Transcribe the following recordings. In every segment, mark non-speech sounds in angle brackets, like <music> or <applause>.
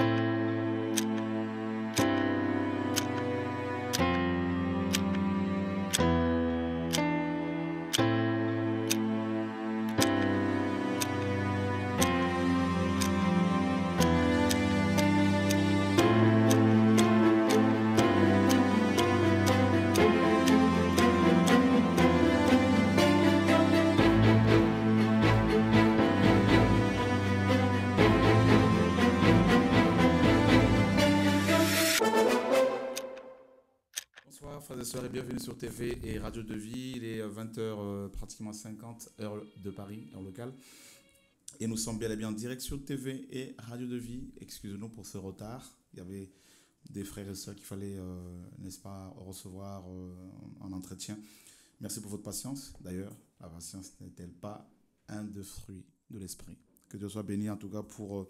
thank you sur TV et Radio de Vie. Il est 20h euh, euh, pratiquement 50, heure de Paris, heure locale. Et nous sommes bien et bien en direct sur TV et Radio de Vie. Excusez-nous pour ce retard. Il y avait des frères et sœurs qu'il fallait, euh, n'est-ce pas, recevoir en entretien. Merci pour votre patience. D'ailleurs, la patience n'est-elle pas un de fruits de l'esprit Que Dieu soit béni en tout cas pour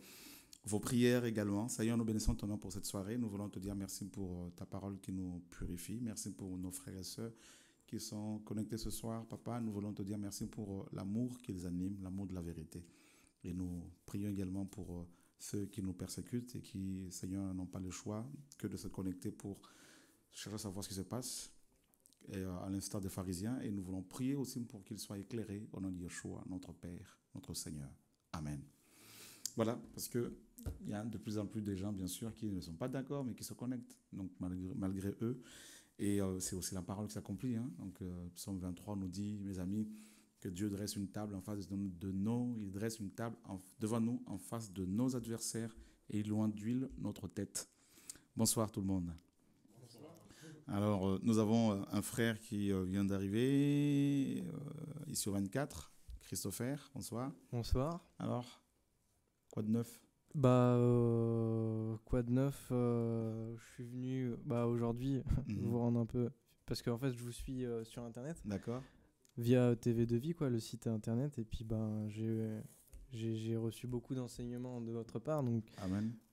vos prières également. Seigneur, nous bénissons ton nom pour cette soirée. Nous voulons te dire merci pour euh, ta parole qui nous purifie. Merci pour nos frères et sœurs qui sont connectés ce soir. Papa, nous voulons te dire merci pour euh, l'amour qu'ils animent, l'amour de la vérité. Et nous prions également pour euh, ceux qui nous persécutent et qui, Seigneur, n'ont pas le choix que de se connecter pour chercher à savoir ce qui se passe, à l'instar des pharisiens. Et nous voulons prier aussi pour qu'ils soient éclairés au nom de Yeshua, notre Père, notre Seigneur. Amen. Voilà, parce que il y a de plus en plus de gens, bien sûr, qui ne sont pas d'accord, mais qui se connectent, donc malgré, malgré eux. Et euh, c'est aussi la parole qui s'accomplit. Hein. Donc, euh, Psaume 23 nous dit, mes amis, que Dieu dresse une table en face de nous, il dresse une table devant nous, en face de nos adversaires, et il loin d'huile notre tête. Bonsoir tout le monde. Alors, euh, nous avons un frère qui vient d'arriver, ici au 24, Christopher, bonsoir. Bonsoir. Alors, quoi de neuf bah, euh, quoi de neuf euh, Je suis venu bah, aujourd'hui <laughs> mmh. vous rendre un peu. Parce qu'en fait, je vous suis euh, sur Internet. D'accord. Via TV de vie, quoi, le site Internet. Et puis, ben, j'ai reçu beaucoup d'enseignements de votre part. Donc,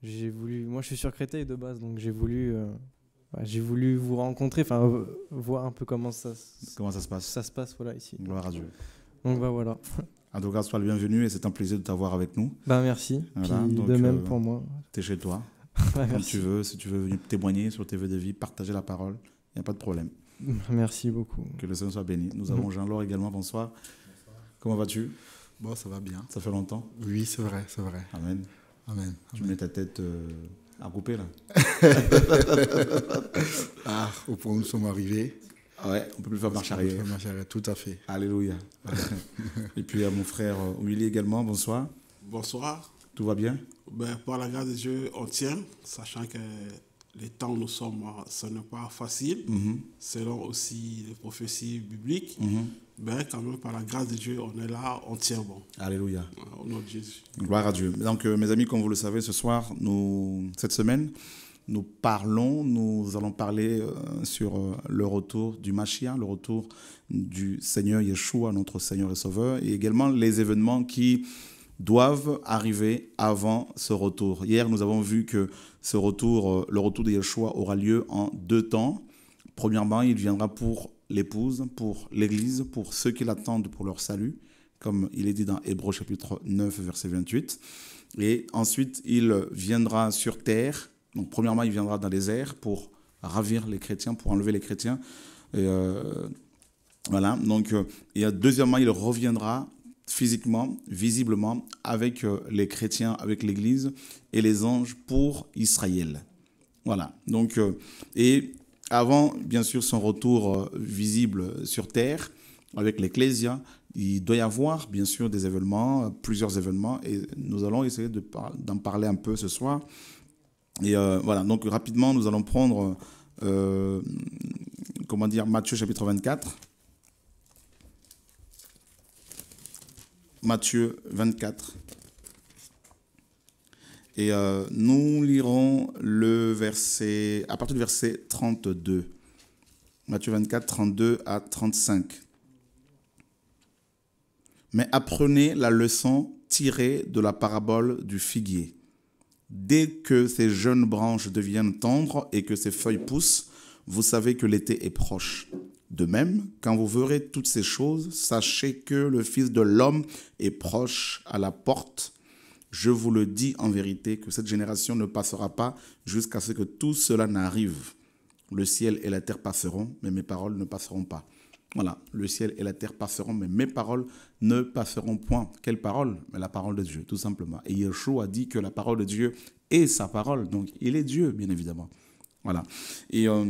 J'ai voulu. Moi, je suis sur Créteil de base, donc j'ai voulu. j'ai voulu vous rencontrer, enfin, voir un peu comment ça. Comment ça se passe Ça se passe, voilà, ici. Gloire à Dieu. Donc, bah, voilà. <laughs> En sois le bienvenu et c'est un plaisir de t'avoir avec nous. Ben, merci. de même euh, pour moi. Tu es chez toi. <laughs> tu veux, si tu veux venir témoigner sur tes vœux de vie, partager la parole, il n'y a pas de problème. <laughs> Merci beaucoup. Que le Seigneur soit béni. Nous avons <laughs> Jean-Laure également, bonsoir. Comment vas-tu Bon, ça va bien. Ça fait longtemps Oui, c'est vrai, c'est vrai. Amen. Amen. Tu mets ta tête euh, à couper là. ah, au point où nous sommes arrivés. Ah ouais, on peut plus faire marche arrière. marche arrière. tout à fait. Alléluia. <laughs> Et puis à mon frère euh, Willy également, bonsoir. Bonsoir. Tout va bien ben, Par la grâce de Dieu, on tient, sachant que les temps où nous sommes, euh, ce n'est pas facile, mhm. selon aussi les prophéties bibliques. mais mhm. ben, quand même, par la grâce de Dieu, on est là, on tient bon. Alléluia. Au nom de Jésus. Gloire à Dieu. Donc, euh, mes amis, comme vous le savez, ce soir, nous, cette semaine, nous parlons, nous allons parler euh, sur euh, le retour du Machia, le retour du Seigneur Yeshua, notre Seigneur et Sauveur, et également les événements qui doivent arriver avant ce retour. Hier, nous avons vu que ce retour, euh, le retour de Yeshua aura lieu en deux temps. Premièrement, il viendra pour l'épouse, pour l'Église, pour ceux qui l'attendent pour leur salut, comme il est dit dans Hébreu chapitre 9, verset 28. Et ensuite, il viendra sur terre premièrement, il viendra dans les airs pour ravir les chrétiens, pour enlever les chrétiens. Euh, voilà. Donc, euh, et euh, deuxièmement, il reviendra physiquement, visiblement, avec les chrétiens, avec l'Église et les anges pour Israël. Voilà. Donc, et avant, bien sûr, son retour visible sur terre avec l'Ecclésia, il doit y avoir, bien sûr, des événements, plusieurs événements, et nous allons essayer d'en parler un peu ce soir. Et euh, voilà, donc rapidement, nous allons prendre, euh, comment dire, Matthieu chapitre 24. Matthieu 24. Et euh, nous lirons le verset, à partir du verset 32. Matthieu 24, 32 à 35. Mais apprenez la leçon tirée de la parabole du figuier. Dès que ces jeunes branches deviennent tendres et que ces feuilles poussent, vous savez que l'été est proche. De même, quand vous verrez toutes ces choses, sachez que le Fils de l'homme est proche à la porte. Je vous le dis en vérité que cette génération ne passera pas jusqu'à ce que tout cela n'arrive. Le ciel et la terre passeront, mais mes paroles ne passeront pas. Voilà, le ciel et la terre passeront, mais mes paroles ne passeront point. Quelle parole Mais la parole de Dieu, tout simplement. Et Yeshua a dit que la parole de Dieu est sa parole, donc il est Dieu, bien évidemment. Voilà. Et euh,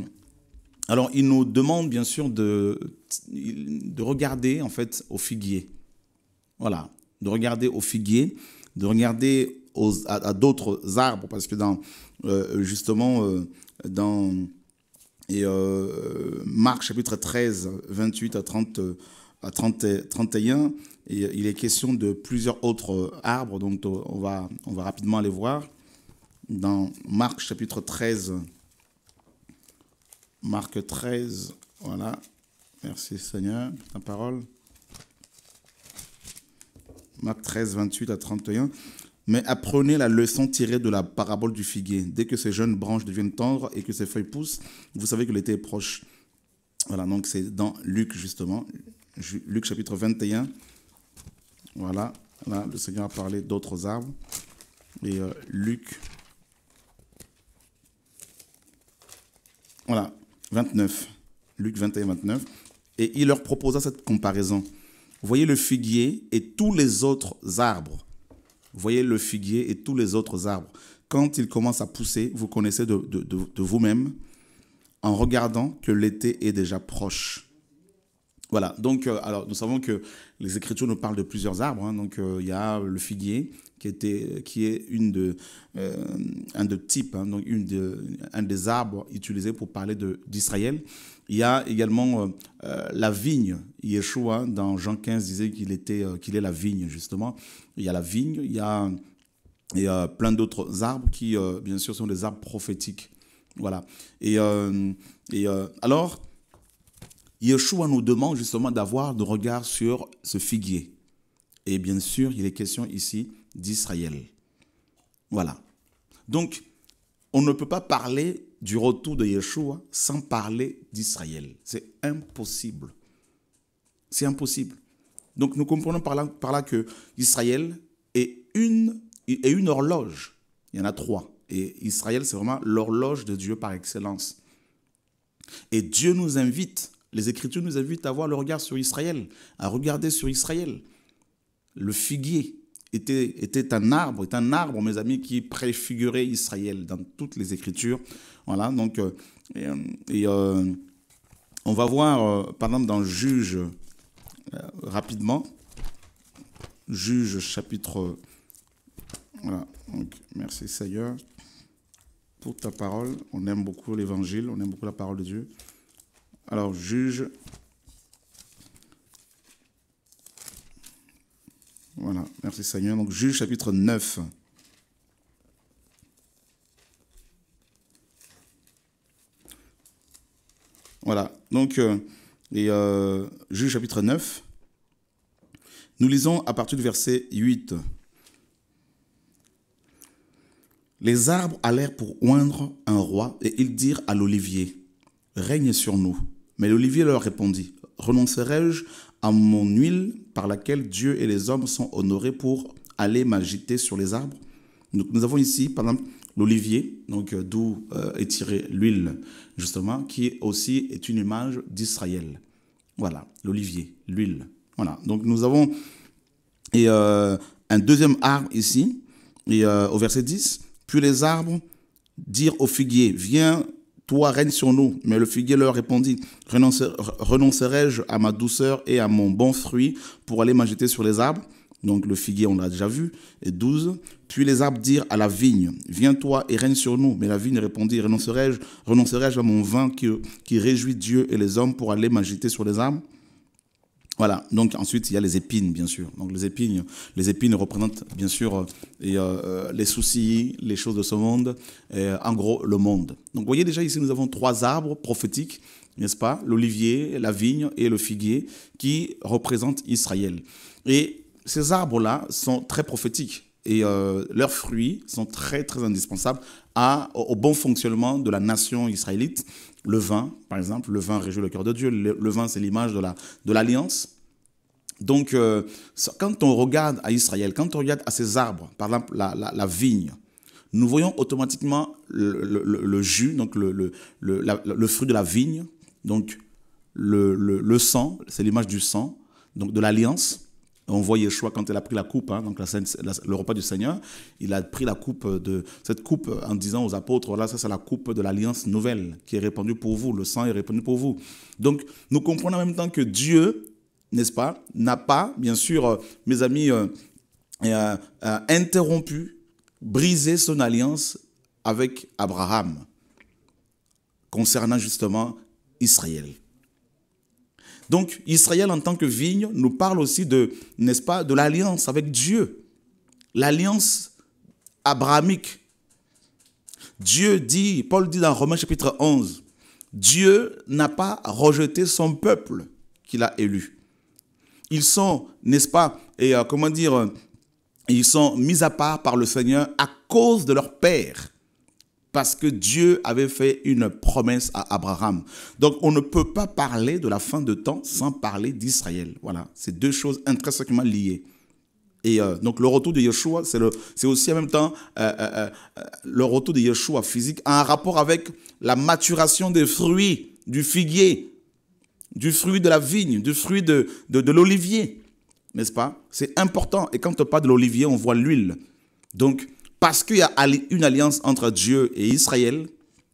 alors, il nous demande bien sûr de, de regarder en fait au figuier. Voilà, de regarder au figuier, de regarder à, d'autres arbres, parce que dans, euh, justement, euh, dans et euh, Marc chapitre 13, 28 à, 30, à 31, et il est question de plusieurs autres euh, arbres, donc euh, on va, on va rapidement les voir. Dans Marc chapitre 13, Marc 13, voilà, merci Seigneur, ta parole. Marc 13, 28 à 31. Mais apprenez la leçon tirée de la parabole du figuier. Dès que ces jeunes branches deviennent tendres et que ces feuilles poussent, vous savez que l'été est proche. Voilà, donc c'est dans Luc justement, Luc chapitre 21. Voilà, là le Seigneur a parlé d'autres arbres. Et euh, Luc. Voilà, 29. Luc 21, 29. Et il leur proposa cette comparaison. Voyez le figuier et tous les autres arbres. Voyez le figuier et tous les autres arbres. Quand ils commencent à pousser, vous connaissez de, de vous-même en regardant que l'été est déjà proche. Voilà, donc euh, alors, nous savons que les Écritures nous parlent de plusieurs arbres. Hein, donc euh, il y a le figuier qui, était, qui est une de, euh, un de types, hein, donc une de, un des arbres utilisés pour parler d'Israël. Il y a également la vigne. Yeshua, dans Jean 15, disait qu'il était qu'il est la vigne, justement. Il y a la vigne, il y a, il plein d'autres arbres qui, bien sûr, sont des arbres prophétiques. Voilà. Et, et alors, Yeshua nous demande justement d'avoir de regard sur ce figuier. Et bien sûr, il est question ici d'Israël. Voilà. Donc, on ne peut pas parler du retour de Yeshua sans parler d'Israël. C'est impossible. C'est impossible. Donc nous comprenons par là, par que Israël est une, est une horloge. Il y en a trois. Et Israël, c'est vraiment l'horloge de Dieu par excellence. Et Dieu nous invite les Écritures nous invitent à avoir le regard sur Israël, à regarder sur Israël. Le figuier était, était un arbre, est un arbre, mes amis, qui préfigurait Israël dans toutes les Écritures. Voilà, donc, euh, et, euh, euh, on va voir, par exemple, dans Juge, rapidement, Juge chapitre. Voilà, donc, merci Seigneur pour ta parole. On aime beaucoup l'évangile, on aime beaucoup la parole de Dieu. Alors, juge. Voilà, merci Seigneur. Donc, juge chapitre 9. Voilà, donc, euh, et, euh, juge chapitre 9. Nous lisons à partir du verset 8. Les arbres allèrent pour oindre un roi, et ils dirent à l'olivier, règne sur nous. Mais l'olivier leur répondit, renoncerai-je à mon huile par laquelle Dieu et les hommes sont honorés pour aller m'agiter sur les arbres nous avons ici, par exemple, l'olivier, donc euh, d'où euh, est tirée l'huile, justement, qui aussi est une image d'Israël. Voilà, l'olivier, l'huile. Voilà, donc nous avons et, euh, un deuxième arbre ici, et, au verset 10, puis les arbres dirent au figuier, viens toi règne sur nous. Mais le figuier leur répondit, renoncerai-je à ma douceur et à mon bon fruit pour aller m'agiter sur les arbres Donc le figuier, on l'a déjà vu. Et douze. puis les arbres dirent à la vigne, viens-toi et règne sur nous. Mais la vigne répondit, renoncerai-je renoncerai à mon vin qui, qui réjouit Dieu et les hommes pour aller m'agiter sur les arbres voilà, donc ensuite il y a les épines, bien sûr. Donc les épines, les épines représentent bien sûr euh, euh, euh, les soucis, les choses de ce monde, en gros le monde. Donc vous voyez déjà ici nous avons trois arbres prophétiques, n'est-ce pas L'olivier, la vigne et le figuier qui représentent Israël. Et ces arbres-là sont très prophétiques et euh, leurs fruits sont très, très indispensables à, au, bon fonctionnement de la nation israélite. Le vin, par exemple, le vin réjouit le cœur de Dieu. Le, vin, c'est l'image de l'alliance. La, de donc, euh, quand on regarde à Israël, quand on regarde à ces arbres, par exemple la, la, vigne, nous voyons automatiquement le, le, jus, donc le, le, fruit de la vigne, donc le, sang, c'est l'image du sang, donc de l'alliance. On voit Yeshua quand il a pris la coupe, hein, donc le repas du Seigneur, il a pris la coupe de cette coupe en disant aux apôtres, voilà, ça c'est la coupe de l'alliance nouvelle qui est répandue pour vous, le sang est répandu pour vous. Donc nous comprenons en même temps que Dieu, n'est-ce pas, n'a pas, bien sûr, euh, mes amis, euh, euh, interrompu, brisé son alliance avec Abraham concernant justement Israël. Donc Israël en tant que vigne nous parle aussi de, n'est-ce pas, de l'alliance avec Dieu, l'alliance abrahamique. Dieu dit, Paul dit dans Romains chapitre 11, Dieu n'a pas rejeté son peuple qu'il a élu. Ils sont, n'est-ce pas, et euh, comment dire, ils sont mis à part par le Seigneur à cause de leur Père parce que Dieu avait fait une promesse à Abraham. Donc on ne peut pas parler de la fin de temps sans parler d'Israël. Voilà, c'est deux choses intrinsèquement liées. Et euh, donc le retour de Yeshua, c'est aussi en même temps euh, euh, le retour de Yeshua physique a un rapport avec la maturation des fruits du figuier, du fruit de la vigne, du fruit de, de l'olivier. N'est-ce pas C'est important. Et quand on parle de l'olivier, on voit l'huile. Donc parce qu'il y a une alliance entre Dieu et Israël,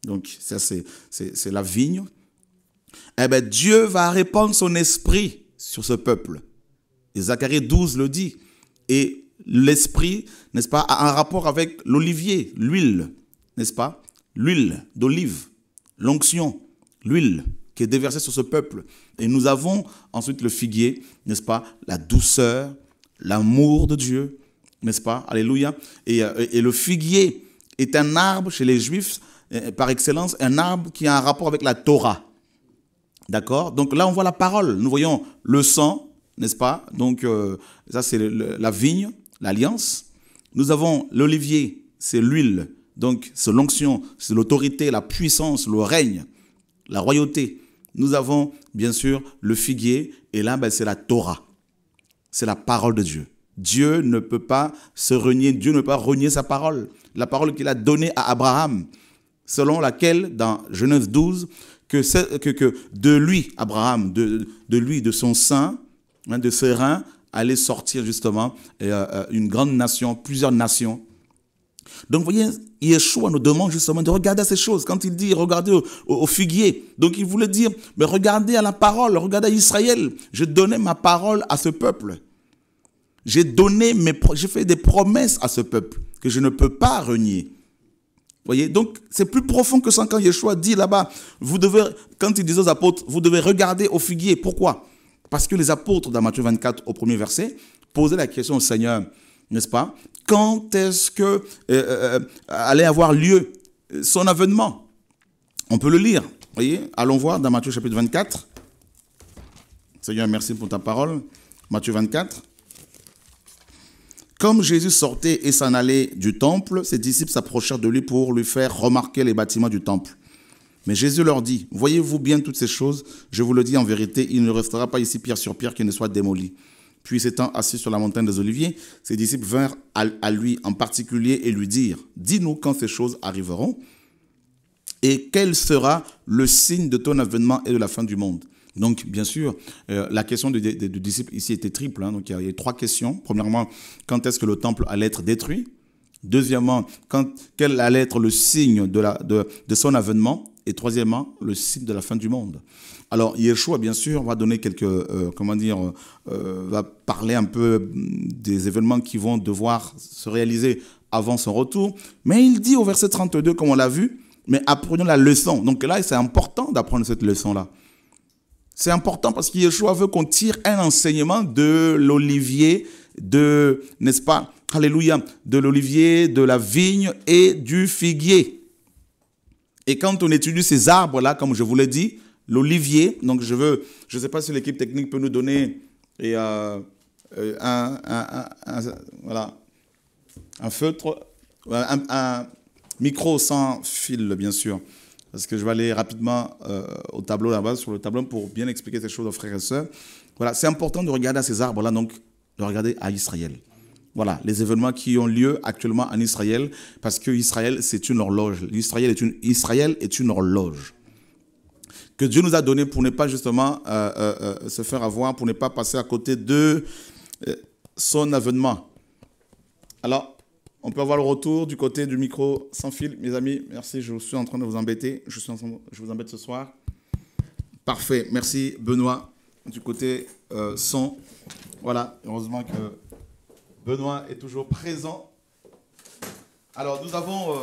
donc ça c'est, la vigne, eh ben, Dieu va répandre son esprit sur ce peuple. Et Zacharie 12 le dit. Et l'esprit, n'est-ce pas, a un rapport avec l'olivier, l'huile, n'est-ce pas L'huile d'olive, l'onction, l'huile qui est déversée sur ce peuple. Et nous avons ensuite le figuier, n'est-ce pas La douceur, l'amour de Dieu, n'est-ce pas Alléluia. Euh, et, le figuier est un arbre chez les Juifs, euh, par excellence, un arbre qui a un rapport avec la Torah. D'accord Donc là, on voit la parole. Nous voyons le sang, n'est-ce pas Donc euh, ça, c'est la vigne, l'alliance. Nous avons l'olivier, c'est l'huile. Donc c'est l'onction, c'est l'autorité, la puissance, le règne, la royauté. Nous avons, bien sûr, le figuier. Et là, ben, c'est la Torah. C'est la parole de Dieu. Dieu ne peut pas se renier, Dieu ne peut pas renier sa parole, la parole qu'il a donnée à Abraham, selon laquelle, dans Genèse 12, que, de lui, Abraham, de, lui, de son sein, hein, de ses reins, allait sortir justement euh, euh, une grande nation, plusieurs nations. Donc, vous voyez, Yeshua nous demande justement de regarder ces choses. Quand il dit regardez au, au, figuier, donc il voulait dire mais regardez à la parole, regardez à Israël. Je donnais ma parole à ce peuple. J'ai donné mes, j'ai fait des promesses à ce peuple que je ne peux pas renier. Voyez, donc c'est plus profond que ça quand Yeshua dit là-bas, vous devez, quand il disait aux apôtres, vous devez regarder au figuier. Pourquoi Parce que les apôtres dans Matthieu 24 au premier verset posaient la question au Seigneur, n'est-ce pas Quand est-ce que euh, euh, euh, allait avoir lieu son avènement On peut le lire. Voyez, allons voir dans Matthieu chapitre 24. Seigneur, merci pour ta parole. Matthieu 24. Comme Jésus sortait et s'en allait du temple, ses disciples s'approchèrent de lui pour lui faire remarquer les bâtiments du temple. Mais Jésus leur dit, voyez-vous bien toutes ces choses, je vous le dis en vérité, il ne restera pas ici pierre sur pierre qui ne soit démoli. Puis s'étant assis sur la montagne des Oliviers, ses disciples vinrent à lui en particulier et lui dirent, dis-nous quand ces choses arriveront et quel sera le signe de ton avènement et de la fin du monde. Donc, bien sûr, euh, la question du, disciple ici était triple. Hein. donc, il y, avait trois questions. Premièrement, quand est-ce que le temple allait être détruit Deuxièmement, quel allait être le signe de, son avènement Et troisièmement, le signe de la fin du monde. Alors, Yeshua, bien sûr, va donner quelques, euh, comment dire, euh, va parler un peu des événements qui vont devoir se réaliser avant son retour. Mais il dit au verset 32, comme on l'a vu, mais apprenons la leçon. Donc là, c'est important d'apprendre cette leçon-là. C'est important parce que Yeshua veut qu'on tire un enseignement de l'olivier, de, n'est-ce pas, alléluia, de l'olivier, de la vigne et du figuier. Et quand on étudie ces arbres-là, comme je vous l'ai dit, l'olivier, donc je veux, je ne sais pas si l'équipe technique peut nous donner et, euh, euh, un, voilà, un feutre, un, micro sans fil, bien sûr parce que je vais aller rapidement euh, au tableau là-bas, sur le tableau, pour bien expliquer ces choses aux frères et sœurs. Voilà, c'est important de regarder à ces arbres-là, donc de regarder à Israël. Voilà, les événements qui ont lieu actuellement en Israël, parce que Israël, c'est une horloge. Israël est une, Israël est une horloge que Dieu nous a donné pour ne pas justement euh, euh, se faire avoir, pour ne pas passer à côté de son avènement. Alors, on peut avoir le retour du côté du micro sans fil, mes amis. Merci, je suis en train de vous embêter. Je, vous embête ce soir. Parfait, merci Benoît du côté euh, son. Voilà, heureusement que Benoît est toujours présent. Alors, nous avons euh,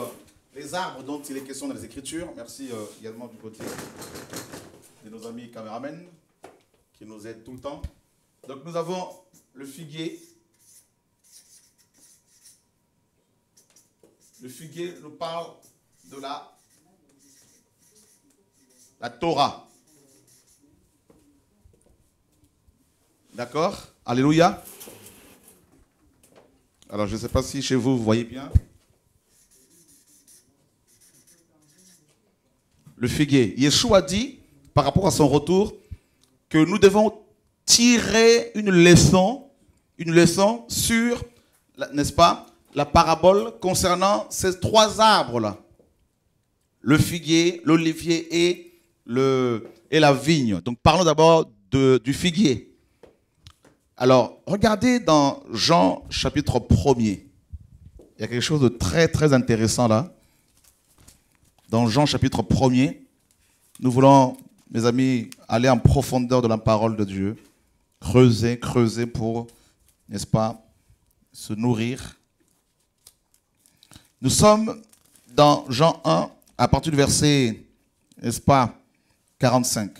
les arbres dont il est question dans les Écritures. Merci euh, également du côté de nos amis caméramen qui nous aident tout le temps. Donc, nous avons le figuier, Le figuier nous parle de la, la Torah. D'accord Alléluia. Alors, je ne sais pas si chez vous, vous voyez bien. Le figuier. Yeshua dit, par rapport à son retour, que nous devons tirer une leçon, une leçon sur, n'est-ce pas, la parabole concernant ces trois arbres-là. Le figuier, l'olivier et, et la vigne. Donc parlons d'abord du figuier. Alors, regardez dans Jean chapitre 1er. Il y a quelque chose de très très intéressant là. Dans Jean chapitre 1er, nous voulons, mes amis, aller en profondeur de la parole de Dieu, creuser, creuser pour, n'est-ce pas, se nourrir nous sommes dans Jean 1, à partir du verset, n'est-ce pas, 45.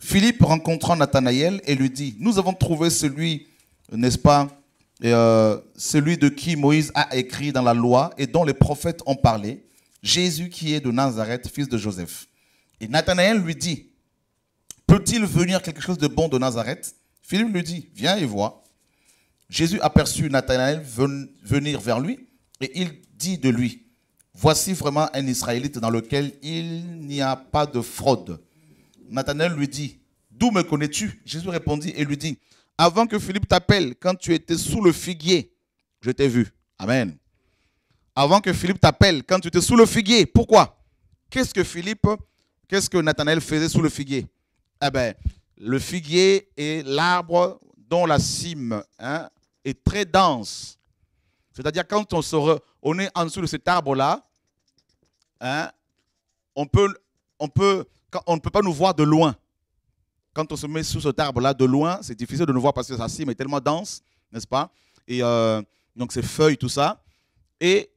Philippe rencontrant Nathanaël et lui dit, nous avons trouvé celui, n'est-ce pas, euh, celui de qui Moïse a écrit dans la loi et dont les prophètes ont parlé, Jésus qui est de Nazareth, fils de Joseph. Et Nathanaël lui dit, peut-il venir quelque chose de bon de Nazareth Philippe lui dit, viens et vois. Jésus aperçut Nathanaël venir vers lui et il dit de lui, voici vraiment un Israélite dans lequel il n'y a pas de fraude. Nathanaël lui dit, d'où me connais-tu Jésus répondit et lui dit, avant que Philippe t'appelle, quand tu étais sous le figuier, je t'ai vu. Amen. Avant que Philippe t'appelle, quand tu étais sous le figuier, pourquoi Qu'est-ce que Philippe, qu'est-ce que Nathanaël faisait sous le figuier Eh bien, le figuier est l'arbre dont la cime hein, est très dense c'est-à-dire quand on, se on est en dessous de cet arbre-là, hein, on peut, on on ne peut pas nous voir de loin. Quand on se met sous cet arbre-là de loin, c'est difficile de nous voir parce que sa cime est tellement dense, n'est-ce pas Et euh, donc ces feuilles, tout ça. Et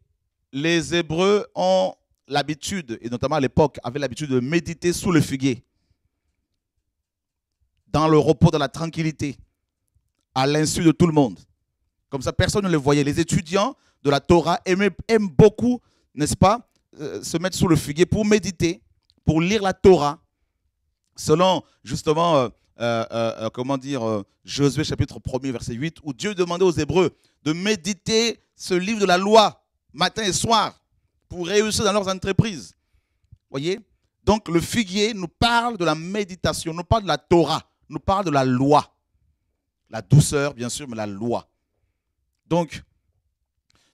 les Hébreux ont l'habitude, et notamment à l'époque, avaient l'habitude de méditer sous le figuier, dans le repos, dans la tranquillité, à l'insu de tout le monde comme ça, personne ne le voyait. Les étudiants de la Torah aiment, beaucoup, n'est-ce pas, euh, se mettre sous le figuier pour méditer, pour lire la Torah, selon justement, euh, euh, comment dire, Josué chapitre 1 verset 8, où Dieu demandait aux Hébreux de méditer ce livre de la loi, matin et soir, pour réussir dans leurs entreprises. Voyez Donc le figuier nous parle de la méditation, nous parle de la Torah, nous parle de la loi. La douceur, bien sûr, mais la loi. Donc,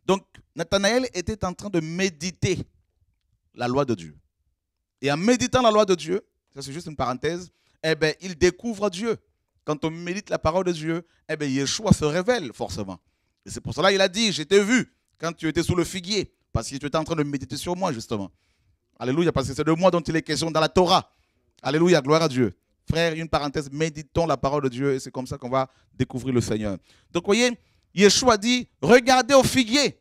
donc Nathanaël était en train de méditer la loi de Dieu. Et en méditant la loi de Dieu, ça c'est juste une parenthèse, eh bien, il découvre Dieu. Quand on médite la parole de Dieu, eh bien, Yeshua se révèle forcément. Et c'est pour cela qu'il a dit, j'étais vu quand tu étais sous le figuier, parce que tu étais en train de méditer sur moi, justement. Alléluia, parce que c'est de moi dont il est question dans la Torah. Alléluia, gloire à Dieu. Frère, une parenthèse, méditons la parole de Dieu et c'est comme ça qu'on va découvrir le Seigneur. Donc, voyez, Yeshua dit, regardez au figuier.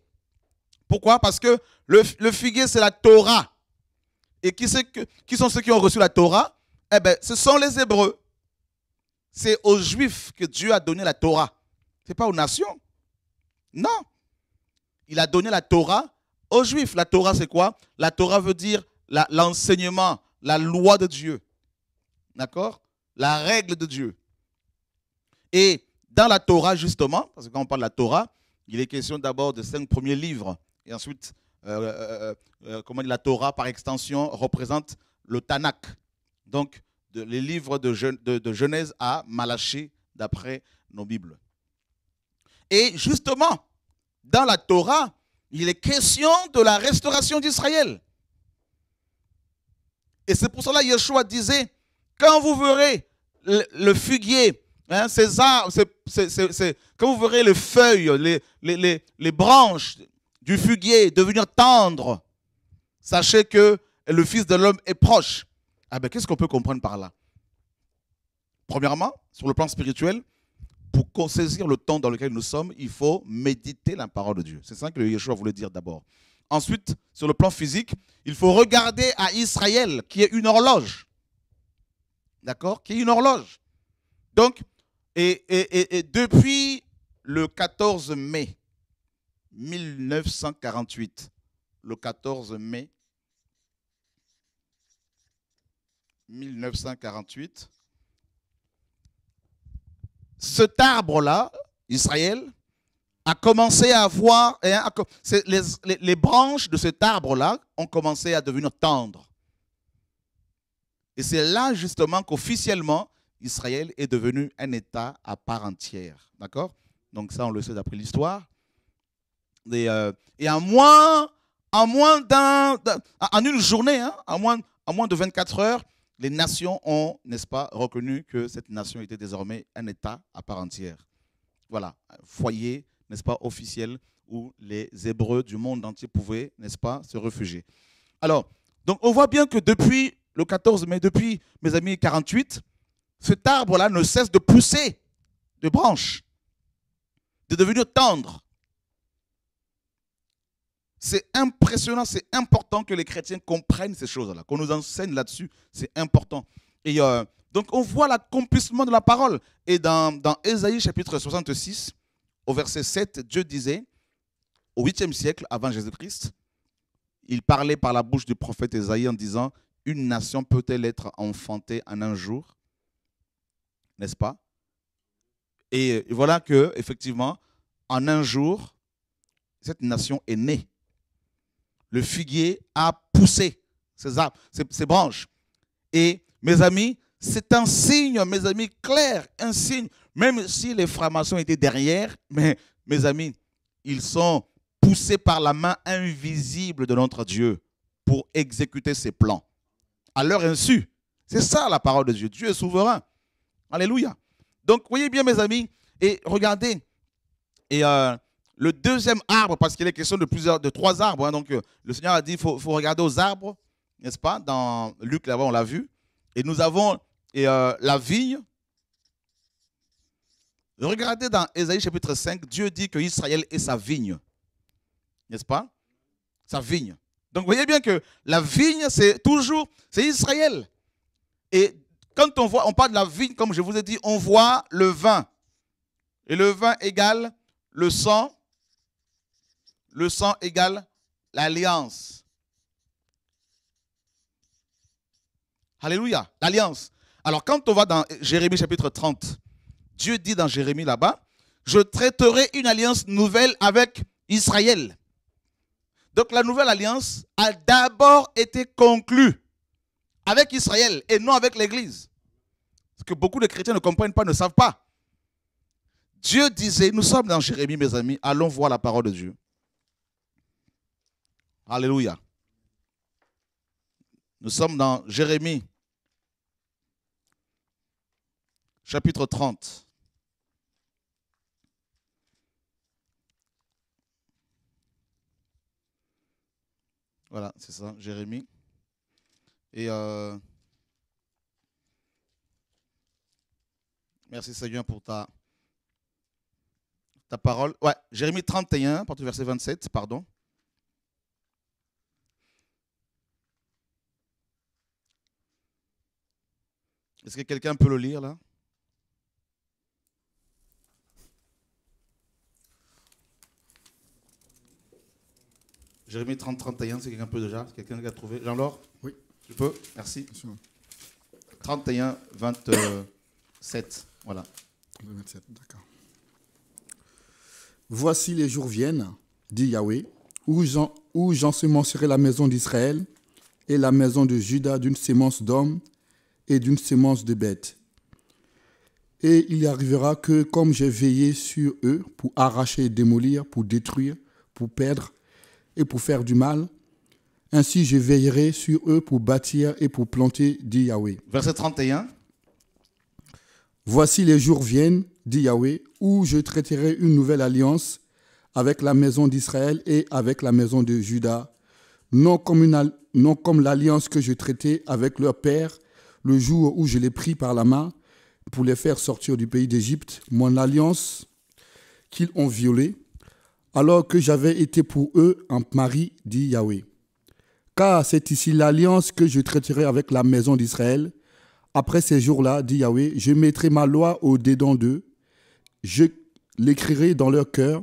Pourquoi Parce que le, figuier, c'est la Torah. Et qui, que, qui sont ceux qui ont reçu la Torah Eh bien, ce sont les Hébreux. C'est aux Juifs que Dieu a donné la Torah. Ce n'est pas aux nations. Non. Il a donné la Torah aux Juifs. La Torah, c'est quoi La Torah veut dire l'enseignement, la loi de Dieu. D'accord La règle de Dieu. Et dans la Torah, justement, parce que quand on parle de la Torah, il est question d'abord des cinq premiers livres. Et ensuite, euh, euh, euh, la Torah, par extension, représente le Tanakh. Donc, les livres de, de Genèse à Malachie, d'après nos Bibles. Et justement, dans la Torah, il est question de la restauration d'Israël. Et c'est pour cela que Yeshua disait, quand vous verrez le, fuguier » Hein, ces arbres, quand vous verrez les feuilles, les, les, branches du figuier devenir tendres, sachez que le Fils de l'homme est proche. Ah ben, qu'est-ce qu'on peut comprendre par là Premièrement, sur le plan spirituel, pour saisir le temps dans lequel nous sommes, il faut méditer la parole de Dieu. C'est ça que le Yeshua voulait dire d'abord. Ensuite, sur le plan physique, il faut regarder à Israël, qui est une horloge. D'accord Qui est une horloge. Donc, et, depuis le 14 mai 1948, le 14 mai 1948, cet arbre-là, Israël, a commencé à avoir, les, les branches de cet arbre-là ont commencé à devenir tendres. Et c'est là justement qu'officiellement, Israël est devenu un État à part entière. D'accord Donc ça, on le sait d'après l'histoire. Et, en euh, moins, en moins d'un, une journée, en, hein, moins, en moins de 24 heures, les nations ont, n'est-ce pas, reconnu que cette nation était désormais un État à part entière. Voilà, foyer, n'est-ce pas, officiel où les Hébreux du monde entier pouvaient, n'est-ce pas, se réfugier. Alors, donc on voit bien que depuis le 14 mai, depuis, mes amis, 48, cet arbre-là ne cesse de pousser de branches, de devenir tendre. C'est impressionnant, c'est important que les chrétiens comprennent ces choses-là, qu'on nous enseigne là-dessus, c'est important. Et euh, donc on voit l'accomplissement de la parole. Et dans, dans Ésaïe chapitre 66, au verset 7, Dieu disait, au 8e siècle avant Jésus-Christ, il parlait par la bouche du prophète Ésaïe en disant, une nation peut-elle être enfantée en un jour n'est-ce pas Et voilà que, effectivement, en un jour, cette nation est née. Le figuier a poussé ses, ses, branches. Et mes amis, c'est un signe, mes amis, clair, un signe. Même si les francs-maçons étaient derrière, mais mes amis, ils sont poussés par la main invisible de notre Dieu pour exécuter ses plans. À leur insu. C'est ça la parole de Dieu. Dieu est souverain. Alléluia. Donc, voyez bien, mes amis, et regardez. Et euh, le deuxième arbre, parce qu'il est question de plusieurs, de trois arbres. Hein, donc, euh, le Seigneur a dit, il faut, regarder aux arbres, n'est-ce pas Dans Luc, là-bas, on l'a vu. Et nous avons et, euh, la vigne. Regardez dans Ésaïe chapitre 5, Dieu dit que Israël est sa vigne. N'est-ce pas Sa vigne. Donc, voyez bien que la vigne, c'est toujours, c'est Israël. Et quand on voit, on parle de la vigne, comme je vous ai dit, on voit le vin. Et le vin égale le sang. Le sang égale l'alliance. Alléluia, l'alliance. Alors quand on va dans Jérémie chapitre 30, Dieu dit dans Jérémie là-bas, je traiterai une alliance nouvelle avec Israël. Donc la nouvelle alliance a d'abord été conclue avec Israël et non avec l'Église. Ce que beaucoup de chrétiens ne comprennent pas, ne savent pas. Dieu disait, nous sommes dans Jérémie, mes amis, allons voir la parole de Dieu. Alléluia. Nous sommes dans Jérémie, chapitre 30. Voilà, c'est ça, Jérémie. Et euh, merci Seigneur pour ta, ta parole. Ouais, Jérémie 31, verset 27, pardon. Est-ce que quelqu'un peut le lire là Jérémie 30, 31, c'est quelqu'un peut déjà Quelqu'un a trouvé Jean-Laure Oui. Je peux Merci. 31, 27. Euh, voilà. 27, d'accord. Voici les jours viennent, dit Yahweh, où j'ensemencerai la maison d'Israël et la maison de Juda d'une semence d'hommes et d'une semence de bêtes. Et il y arrivera que, comme j'ai veillé sur eux pour arracher et démolir, pour détruire, pour perdre et pour faire du mal, ainsi je veillerai sur eux pour bâtir et pour planter, dit Yahweh. Verset 31. Voici les jours viennent, dit Yahweh, où je traiterai une nouvelle alliance avec la maison d'Israël et avec la maison de Juda, non comme, non comme l'alliance que je traitais avec leur père le jour où je les pris par la main pour les faire sortir du pays d'Égypte, mon alliance qu'ils ont violée, alors que j'avais été pour eux un mari, dit Yahweh. Car c'est ici l'alliance que je traiterai avec la maison d'Israël. Après ces jours-là, dit Yahweh, je mettrai ma loi au dedans d'eux, je l'écrirai dans leur cœur,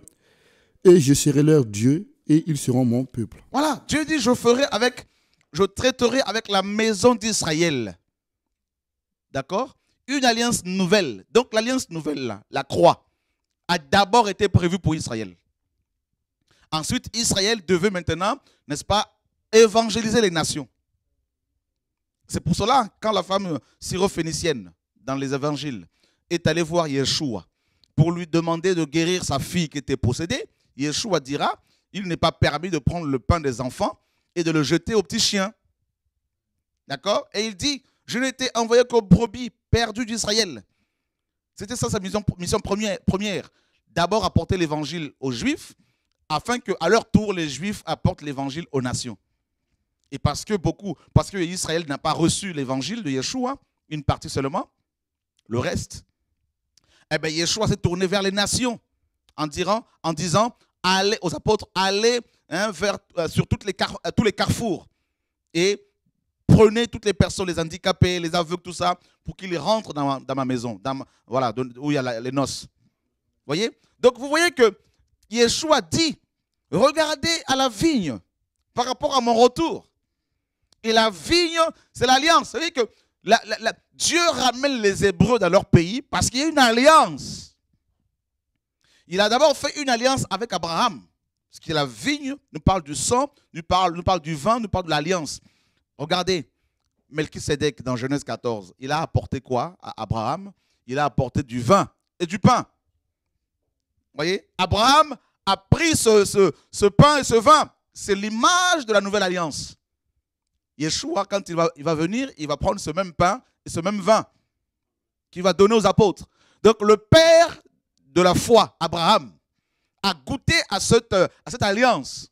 et je serai leur Dieu, et ils seront mon peuple. Voilà, Dieu dit, je ferai avec, je traiterai avec la maison d'Israël. D'accord Une alliance nouvelle. Donc l'alliance nouvelle, la croix, a d'abord été prévue pour Israël. Ensuite, Israël devait maintenant, n'est-ce pas, évangéliser les nations. C'est pour cela, quand la femme syrophénicienne, dans les évangiles, est allée voir Yeshua pour lui demander de guérir sa fille qui était possédée, Yeshua dira, il n'est pas permis de prendre le pain des enfants et de le jeter aux petits chiens. D'accord Et il dit, je été envoyé qu'aux brebis perdues d'Israël. C'était ça sa mission, première. première. D'abord apporter l'évangile aux Juifs, afin qu'à leur tour, les Juifs apportent l'évangile aux nations. Et parce que beaucoup, parce que Israël n'a pas reçu l'évangile de Yeshua, une partie seulement, le reste, eh bien Yeshua s'est tourné vers les nations en, en disant allez, aux apôtres, allez hein, euh, sur toutes les euh, tous les carrefours et prenez toutes les personnes, les handicapés, les aveugles, tout ça, pour qu'ils rentrent dans ma, maison, voilà, où il y a les noces. voyez Donc vous voyez que Yeshua dit, regardez à la vigne par rapport à mon retour. Et la vigne, c'est l'alliance. cest à que Dieu ramène les Hébreux dans leur pays parce qu'il y a une alliance. Il a d'abord fait une alliance avec Abraham. Parce que la vigne nous parle du sang, nous parle, nous parle du vin, nous parle de l'alliance. Regardez, Melchizedek dans Genèse 14, il a apporté quoi à Abraham Il a apporté du vin et du pain. Vous voyez Abraham a pris ce, ce pain et ce vin. C'est l'image de la nouvelle alliance. Yeshua, quand il va, il va venir, il va prendre ce même pain et ce même vin qu'il va donner aux apôtres. Donc le père de la foi, Abraham, a goûté à cette, euh, à cette alliance.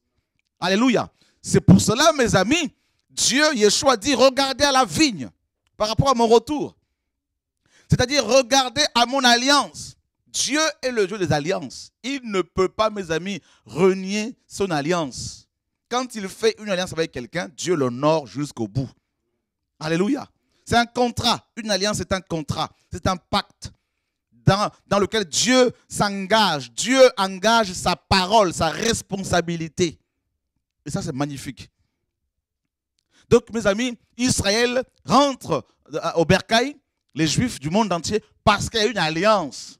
Alléluia. C'est pour cela, mes amis, Dieu, Yeshua dit, regardez à la vigne par rapport à mon retour. C'est-à-dire, regardez à mon alliance. Dieu est le Dieu des alliances. Il ne peut pas, mes amis, renier son alliance. Quand il fait une alliance avec quelqu'un, Dieu l'honore jusqu'au bout. Alléluia. C'est un contrat. Une alliance, c'est un contrat. C'est un pacte dans, lequel Dieu s'engage. Dieu engage sa parole, sa responsabilité. Et ça, c'est magnifique. Donc, mes amis, Israël rentre euh, au bercail, les Juifs du monde entier, parce qu'il y a une alliance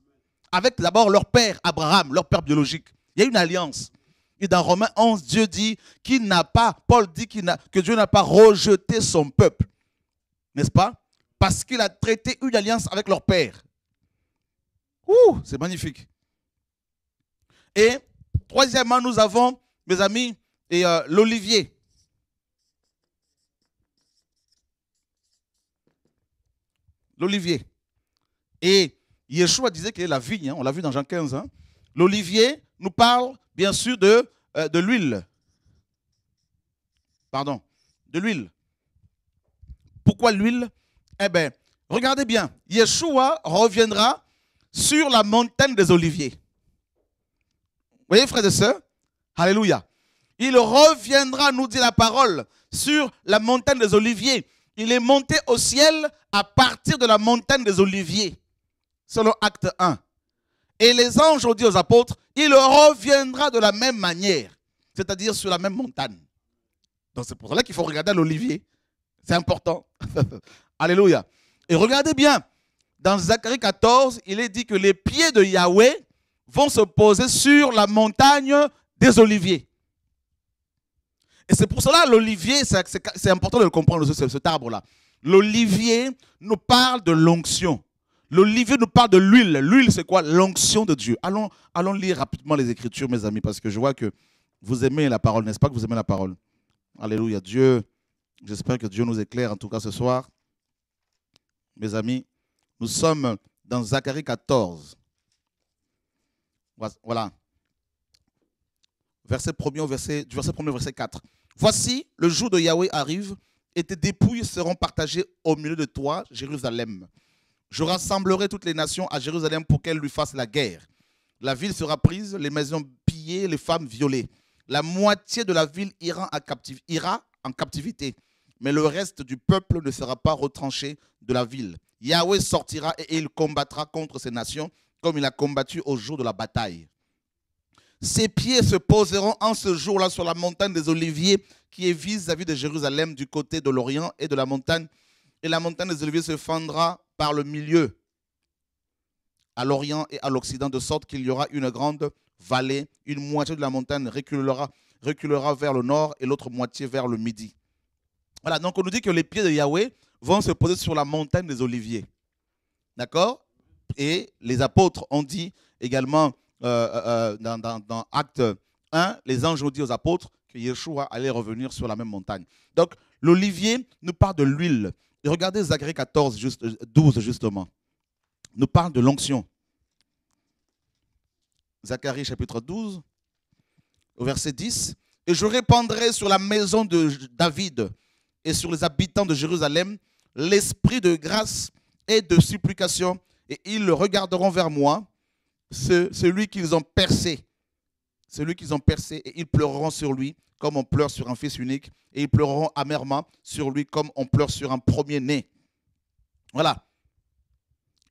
avec d'abord leur père, Abraham, leur père biologique. Il y a une alliance. Et dans Romains 11, Dieu dit qu'il n'a pas, Paul dit que Dieu n'a pas rejeté son peuple. N'est-ce pas Parce qu'il a traité une alliance avec leur père. Ouh, c'est magnifique. Et troisièmement, nous avons, mes amis, et euh, l'olivier. L'olivier. Et Yeshua disait qu'il est la vigne, hein, on l'a vu dans Jean 15. Hein. L'olivier nous parle bien sûr, de, euh, de l'huile. Pardon, de l'huile. Pourquoi l'huile Eh bien, regardez bien, Yeshua reviendra sur la montagne des oliviers. Vous voyez, frères et sœurs Alléluia. Il reviendra, nous dit la parole, sur la montagne des oliviers. Il est monté au ciel à partir de la montagne des oliviers, selon Acte 1. Et les anges ont dit aux apôtres, il reviendra de la même manière, c'est-à-dire sur la même montagne. Donc c'est pour cela qu'il faut regarder l'olivier. C'est important. <laughs> Alléluia. Et regardez bien, dans Zacharie 14, il est dit que les pieds de Yahweh vont se poser sur la montagne des oliviers. Et c'est pour cela l'olivier, c'est important de le comprendre, cet arbre-là. L'olivier nous parle de l'onction. L'olivier nous parle de l'huile. L'huile, c'est quoi L'onction de Dieu. Allons, allons lire rapidement les Écritures, mes amis, parce que je vois que vous aimez la parole, n'est-ce pas que vous aimez la parole Alléluia. Dieu, j'espère que Dieu nous éclaire, en tout cas ce soir. Mes amis, nous sommes dans Zacharie 14. Voilà. Verset 1 au verset, du verset au verset 4. Voici, le jour de Yahweh arrive et tes dépouilles seront partagées au milieu de toi, Jérusalem. Je rassemblerai toutes les nations à Jérusalem pour qu'elles lui fassent la guerre. La ville sera prise, les maisons pillées, les femmes violées. La moitié de la ville ira en, captivité, mais le reste du peuple ne sera pas retranché de la ville. Yahweh sortira et il combattra contre ces nations comme il a combattu au jour de la bataille. Ses pieds se poseront en ce jour-là sur la montagne des Oliviers qui est vis-à-vis de Jérusalem du côté de l'Orient et de la montagne. Et la montagne des Oliviers se fendra par le milieu, à l'Orient et à l'Occident, de sorte qu'il y aura une grande vallée, une moitié de la montagne reculera, reculera vers le nord et l'autre moitié vers le midi. Voilà, donc on nous dit que les pieds de Yahweh vont se poser sur la montagne des Oliviers. D'accord Et les apôtres ont dit également euh, euh, euh, dans, dans, Acte 1, les anges ont dit aux apôtres que Yeshua allait revenir sur la même montagne. Donc l'olivier nous parle de l'huile regardez Zacharie 14, 12 euh, justement. Nous parle de l'onction. Zacharie chapitre 12, au verset 10. Et je répandrai sur la maison de David et sur les habitants de Jérusalem l'esprit de grâce et de supplication, et ils regarderont vers moi, celui qu'ils ont percé, celui qu'ils ont percé, et ils pleureront sur lui, comme on pleure sur un fils unique, et ils pleureront amèrement sur lui comme on pleure sur un premier-né. Voilà.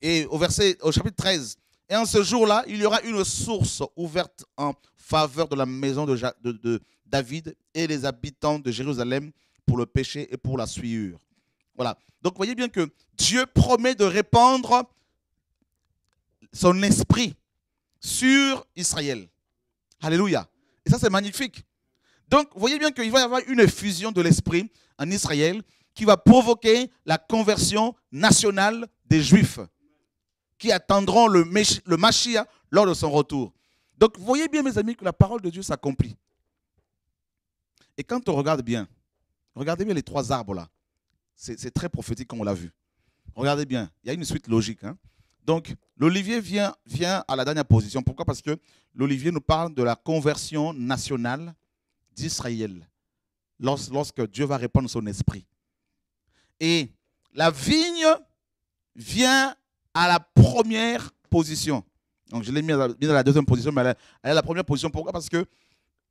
Et au verset, au chapitre 13, et en ce jour-là, il y aura une source ouverte en faveur de la maison de, David et les habitants de Jérusalem pour le péché et pour la souillure. Voilà. Donc voyez bien que Dieu promet de répandre son esprit sur Israël. Alléluia. Et ça, c'est magnifique. Donc, voyez bien qu'il va y avoir une fusion de l'esprit en Israël qui va provoquer la conversion nationale des Juifs qui attendront le, le Machia lors de son retour. Donc, voyez bien, mes amis, que la parole de Dieu s'accomplit. Et quand on regarde bien, regardez bien les trois arbres là. C'est très prophétique comme on l'a vu. Regardez bien, il y a une suite logique. Hein. Donc, l'olivier vient à la dernière position. Pourquoi Parce que l'olivier nous parle de la conversion nationale d'Israël lorsque Dieu va répandre son esprit. Et la vigne vient à la première position. Donc je l'ai mis à la deuxième position, mais elle est à la première position. Pourquoi Parce que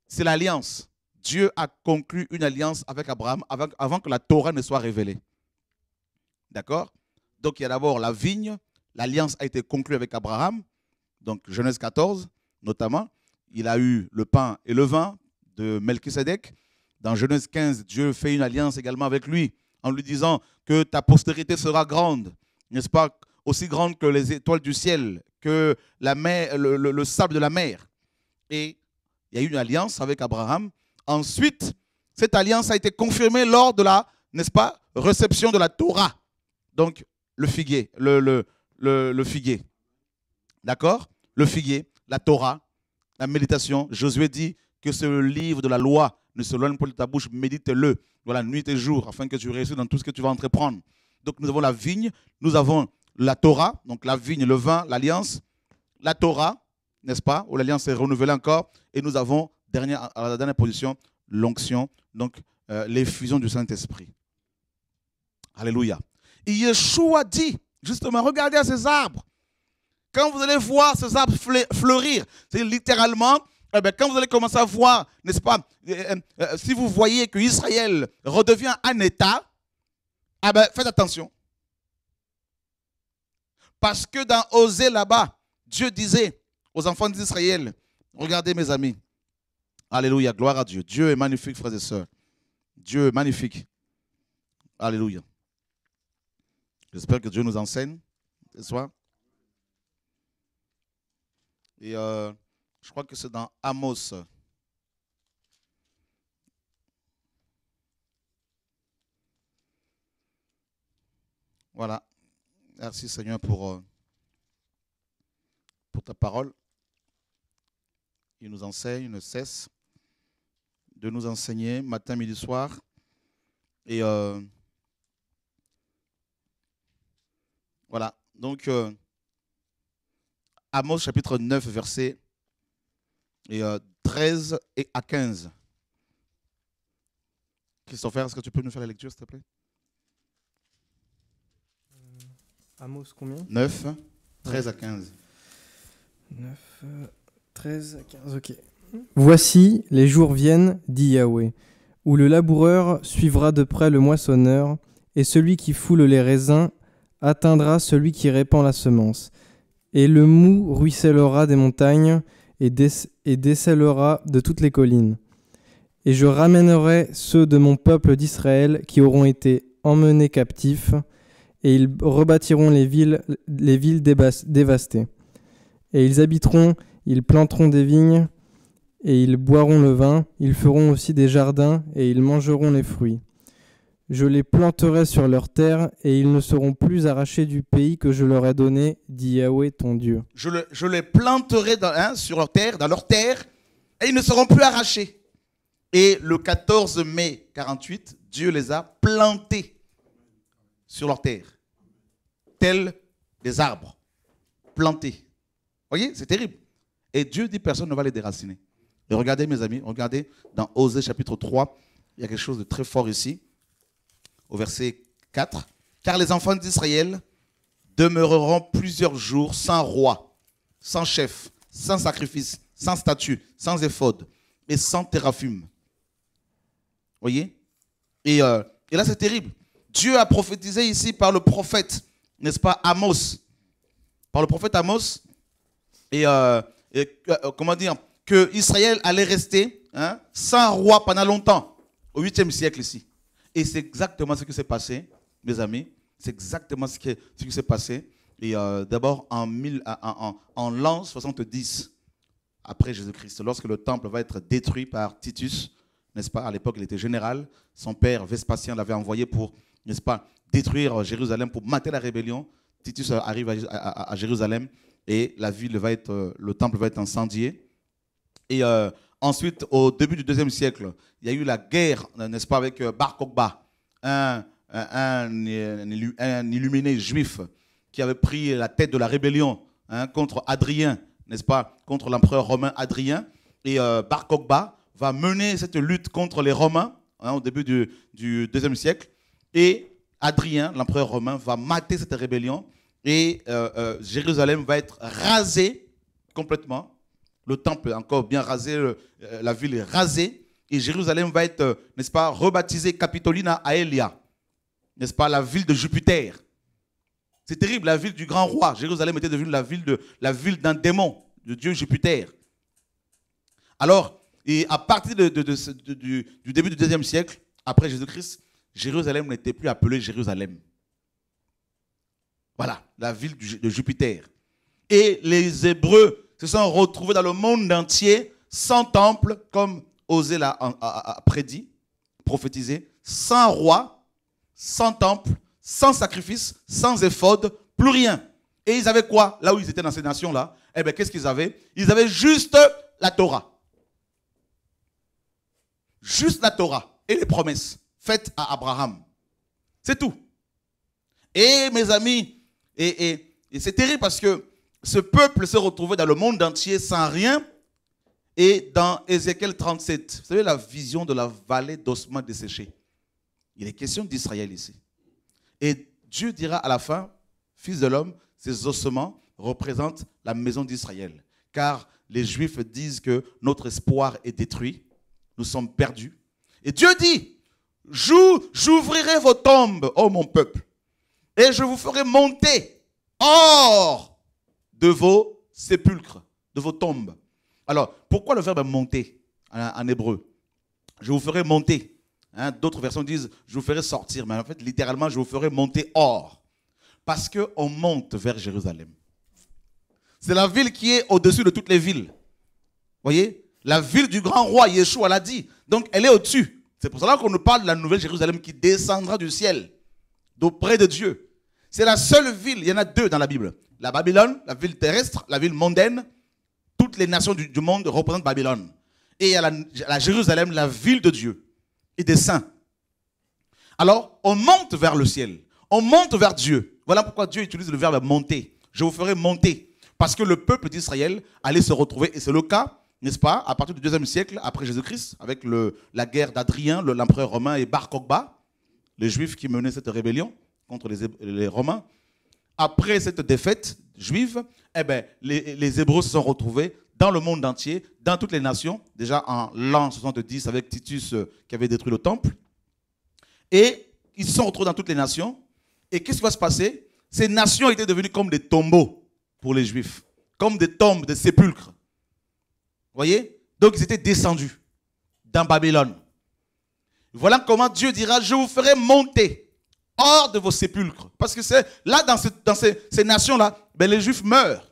c'est l'alliance. Dieu a conclu une alliance avec Abraham avant, que la Torah ne soit révélée. D'accord Donc il y a d'abord la vigne. L'alliance a été conclue avec Abraham. Donc Genèse 14, notamment. Il a eu le pain et le vin de Melchisedec. Dans Genèse 15, Dieu fait une alliance également avec lui en lui disant que ta postérité sera grande, n'est-ce pas Aussi grande que les étoiles du ciel, que la mer, le, sable de la mer. Et il y a eu une alliance avec Abraham. Ensuite, cette alliance a été confirmée lors de la, n'est-ce pas, réception de la Torah. Donc, le figuier, le figuier. D'accord Le figuier, la Torah, la méditation. Josué dit, que ce livre de la loi ne se loigne pas de ta bouche, médite-le voilà, nuit et jour, afin que tu réussisses dans tout ce que tu vas entreprendre. Donc nous avons la vigne, nous avons la Torah, donc la vigne, le vin, l'alliance, la Torah, n'est-ce pas, où l'alliance est renouvelée encore, et nous avons, dernière, à la dernière position, l'onction, donc euh, l'effusion du Saint-Esprit. Alléluia. Et Yeshua dit, justement, regardez à ces arbres. Quand vous allez voir ces arbres fleurir, c'est littéralement eh ben, quand vous allez commencer à voir, n'est-ce pas, euh, euh, euh, si vous voyez que Israël redevient un État, eh ben, faites attention. Parce que dans Osée là-bas, Dieu disait aux enfants d'Israël, regardez mes amis, Alléluia, gloire à Dieu. Dieu est magnifique, frères et sœurs. Dieu est magnifique. Alléluia. J'espère que Dieu nous enseigne ce soir. Et je crois que c'est dans Amos. Voilà. Merci Seigneur pour, euh, pour ta parole. Il nous enseigne, il ne cesse de nous enseigner matin, midi, soir. Et euh, voilà. Donc, euh, Amos chapitre 9, verset et, 13 euh, et à 15. Christopher, est-ce que tu peux nous faire la lecture, s'il te plaît euh, Amos, combien 9, 13 à 15. 9, 13 à 15, ok. Voici, les jours viennent, dit Yahweh, où le laboureur suivra de près le moissonneur, et celui qui foule les raisins atteindra celui qui répand la semence, et le mou ruissellera des montagnes, et, et de toutes les collines. Et je ramènerai ceux de mon peuple d'Israël qui auront été emmenés captifs, et ils rebâtiront les villes, les villes dévastées. Et ils habiteront, ils planteront des vignes, et ils boiront le vin, ils feront aussi des jardins, et ils mangeront les fruits. Je les planterai sur leur terre, et ils ne seront plus arrachés du pays que je leur ai donné, dit Yahweh ton Dieu. Je, les planterai hein, sur leur terre, dans leur terre, et ils ne seront plus arrachés. Et le 14 mai 48, Dieu les a plantés sur leur terre, tels des arbres plantés. Voyez, c'est terrible. Et Dieu dit personne ne va les déraciner. Et regardez mes amis, regardez dans Osée chapitre 3, il y a quelque chose de très fort ici au verset 4, car les enfants d'Israël demeureront plusieurs jours sans roi, sans chef, sans sacrifice, sans statut, sans éphode et sans Vous Voyez et, là, c'est terrible. Dieu a prophétisé ici par le prophète, n'est-ce pas, Amos. Par le prophète Amos. Et, euh, euh, comment dire Que Israël allait rester hein, sans roi pendant longtemps, au 8e siècle ici. Et c'est exactement ce qui s'est passé, mes amis. C'est exactement ce qui, s'est passé. Et euh, d'abord en, l'an 70 après Jésus-Christ, lorsque le temple va être détruit par Titus, n'est-ce pas À l'époque, il était général. Son père Vespasien l'avait envoyé pour, n'est-ce pas, détruire euh, Jérusalem pour mater la rébellion. Titus euh, arrive à, Jérusalem et la ville va être, le temple va être incendié. Et Ensuite, au début du deuxième siècle, il y a eu la guerre, n'est-ce pas, avec euh, Bar Kokba, un, illuminé juif qui avait pris la tête de la rébellion hein, contre Adrien, n'est-ce pas, contre l'empereur romain Adrien. Et euh, Bar Kokba va mener cette lutte contre les Romains hein, au début du, deuxième siècle. Et Adrien, l'empereur romain, va mater cette rébellion et euh, Jérusalem va être rasée complètement le temple est encore bien rasé, euh, la ville est rasée. Et Jérusalem va être, euh, n'est-ce pas, rebaptisée Capitolina Aelia. N'est-ce pas, la ville de Jupiter. C'est terrible, la ville du grand roi. Jérusalem était devenue la ville de d'un démon, de dieu Jupiter. Alors, et à partir de, du, début du deuxième siècle, après Jésus-Christ, Jérusalem n'était plus appelée Jérusalem. Voilà, la ville de Jupiter. Et les Hébreux se sont retrouvés dans le monde entier sans temple, comme Osée l'a prédit, prophétisé, sans roi, sans temple, sans sacrifice, sans éphode, plus rien. Et ils avaient quoi Là où ils étaient dans ces nations-là, eh bien, qu'est-ce qu'ils avaient Ils avaient juste la Torah. Juste la Torah et les promesses faites à Abraham. C'est tout. Et mes amis, et, et c'est terrible parce que ce peuple se retrouvait dans le monde entier sans rien. Et dans Ézéchiel 37, vous savez la vision de la vallée d'ossements desséchés. Il est question d'Israël ici. Et Dieu dira à la fin, Fils de l'homme, ces ossements représentent la maison d'Israël. Car les Juifs disent que notre espoir est détruit, nous sommes perdus. Et Dieu dit, j'ouvrirai vos tombes, ô mon peuple, et je vous ferai monter hors de vos sépulcres, de vos tombes. Alors, pourquoi le verbe monter en, hébreu Je vous ferai monter. Hein. D'autres versions disent je vous ferai sortir, mais en fait, littéralement, je vous ferai monter hors. Parce qu'on monte vers Jérusalem. C'est la ville qui est au-dessus de toutes les villes. Voyez La ville du grand roi Yeshua l'a dit. Donc, elle est au-dessus. C'est pour cela qu'on nous parle de la nouvelle Jérusalem qui descendra du ciel, d'auprès de Dieu. C'est la seule ville, il y en a deux dans la Bible, la Babylone, la ville terrestre, la ville mondaine, toutes les nations du, monde représentent Babylone. Et il y a la, Jérusalem, la ville de Dieu et des saints. Alors, on monte vers le ciel. On monte vers Dieu. Voilà pourquoi Dieu utilise le verbe monter. Je vous ferai monter. Parce que le peuple d'Israël allait se retrouver, et c'est le cas, n'est-ce pas, à partir du deuxième siècle après Jésus-Christ, avec la guerre d'Adrien, l'empereur romain, et Bar Kokba, les juifs qui menaient cette rébellion contre les Romains après cette défaite juive, eh ben, les, les Hébreux se sont retrouvés dans le monde entier, dans toutes les nations, déjà en l'an 70 avec Titus euh, qui avait détruit le temple. Et ils se sont retrouvés dans toutes les nations. Et qu'est-ce qui va se passer Ces nations étaient devenues comme des tombeaux pour les Juifs, comme des tombes, des sépulcres. Vous voyez Donc ils étaient descendus dans Babylone. Voilà comment Dieu dira, je vous ferai monter hors de vos sépulcres. Parce que c'est là, dans, ces, nations-là, ben, les Juifs meurent.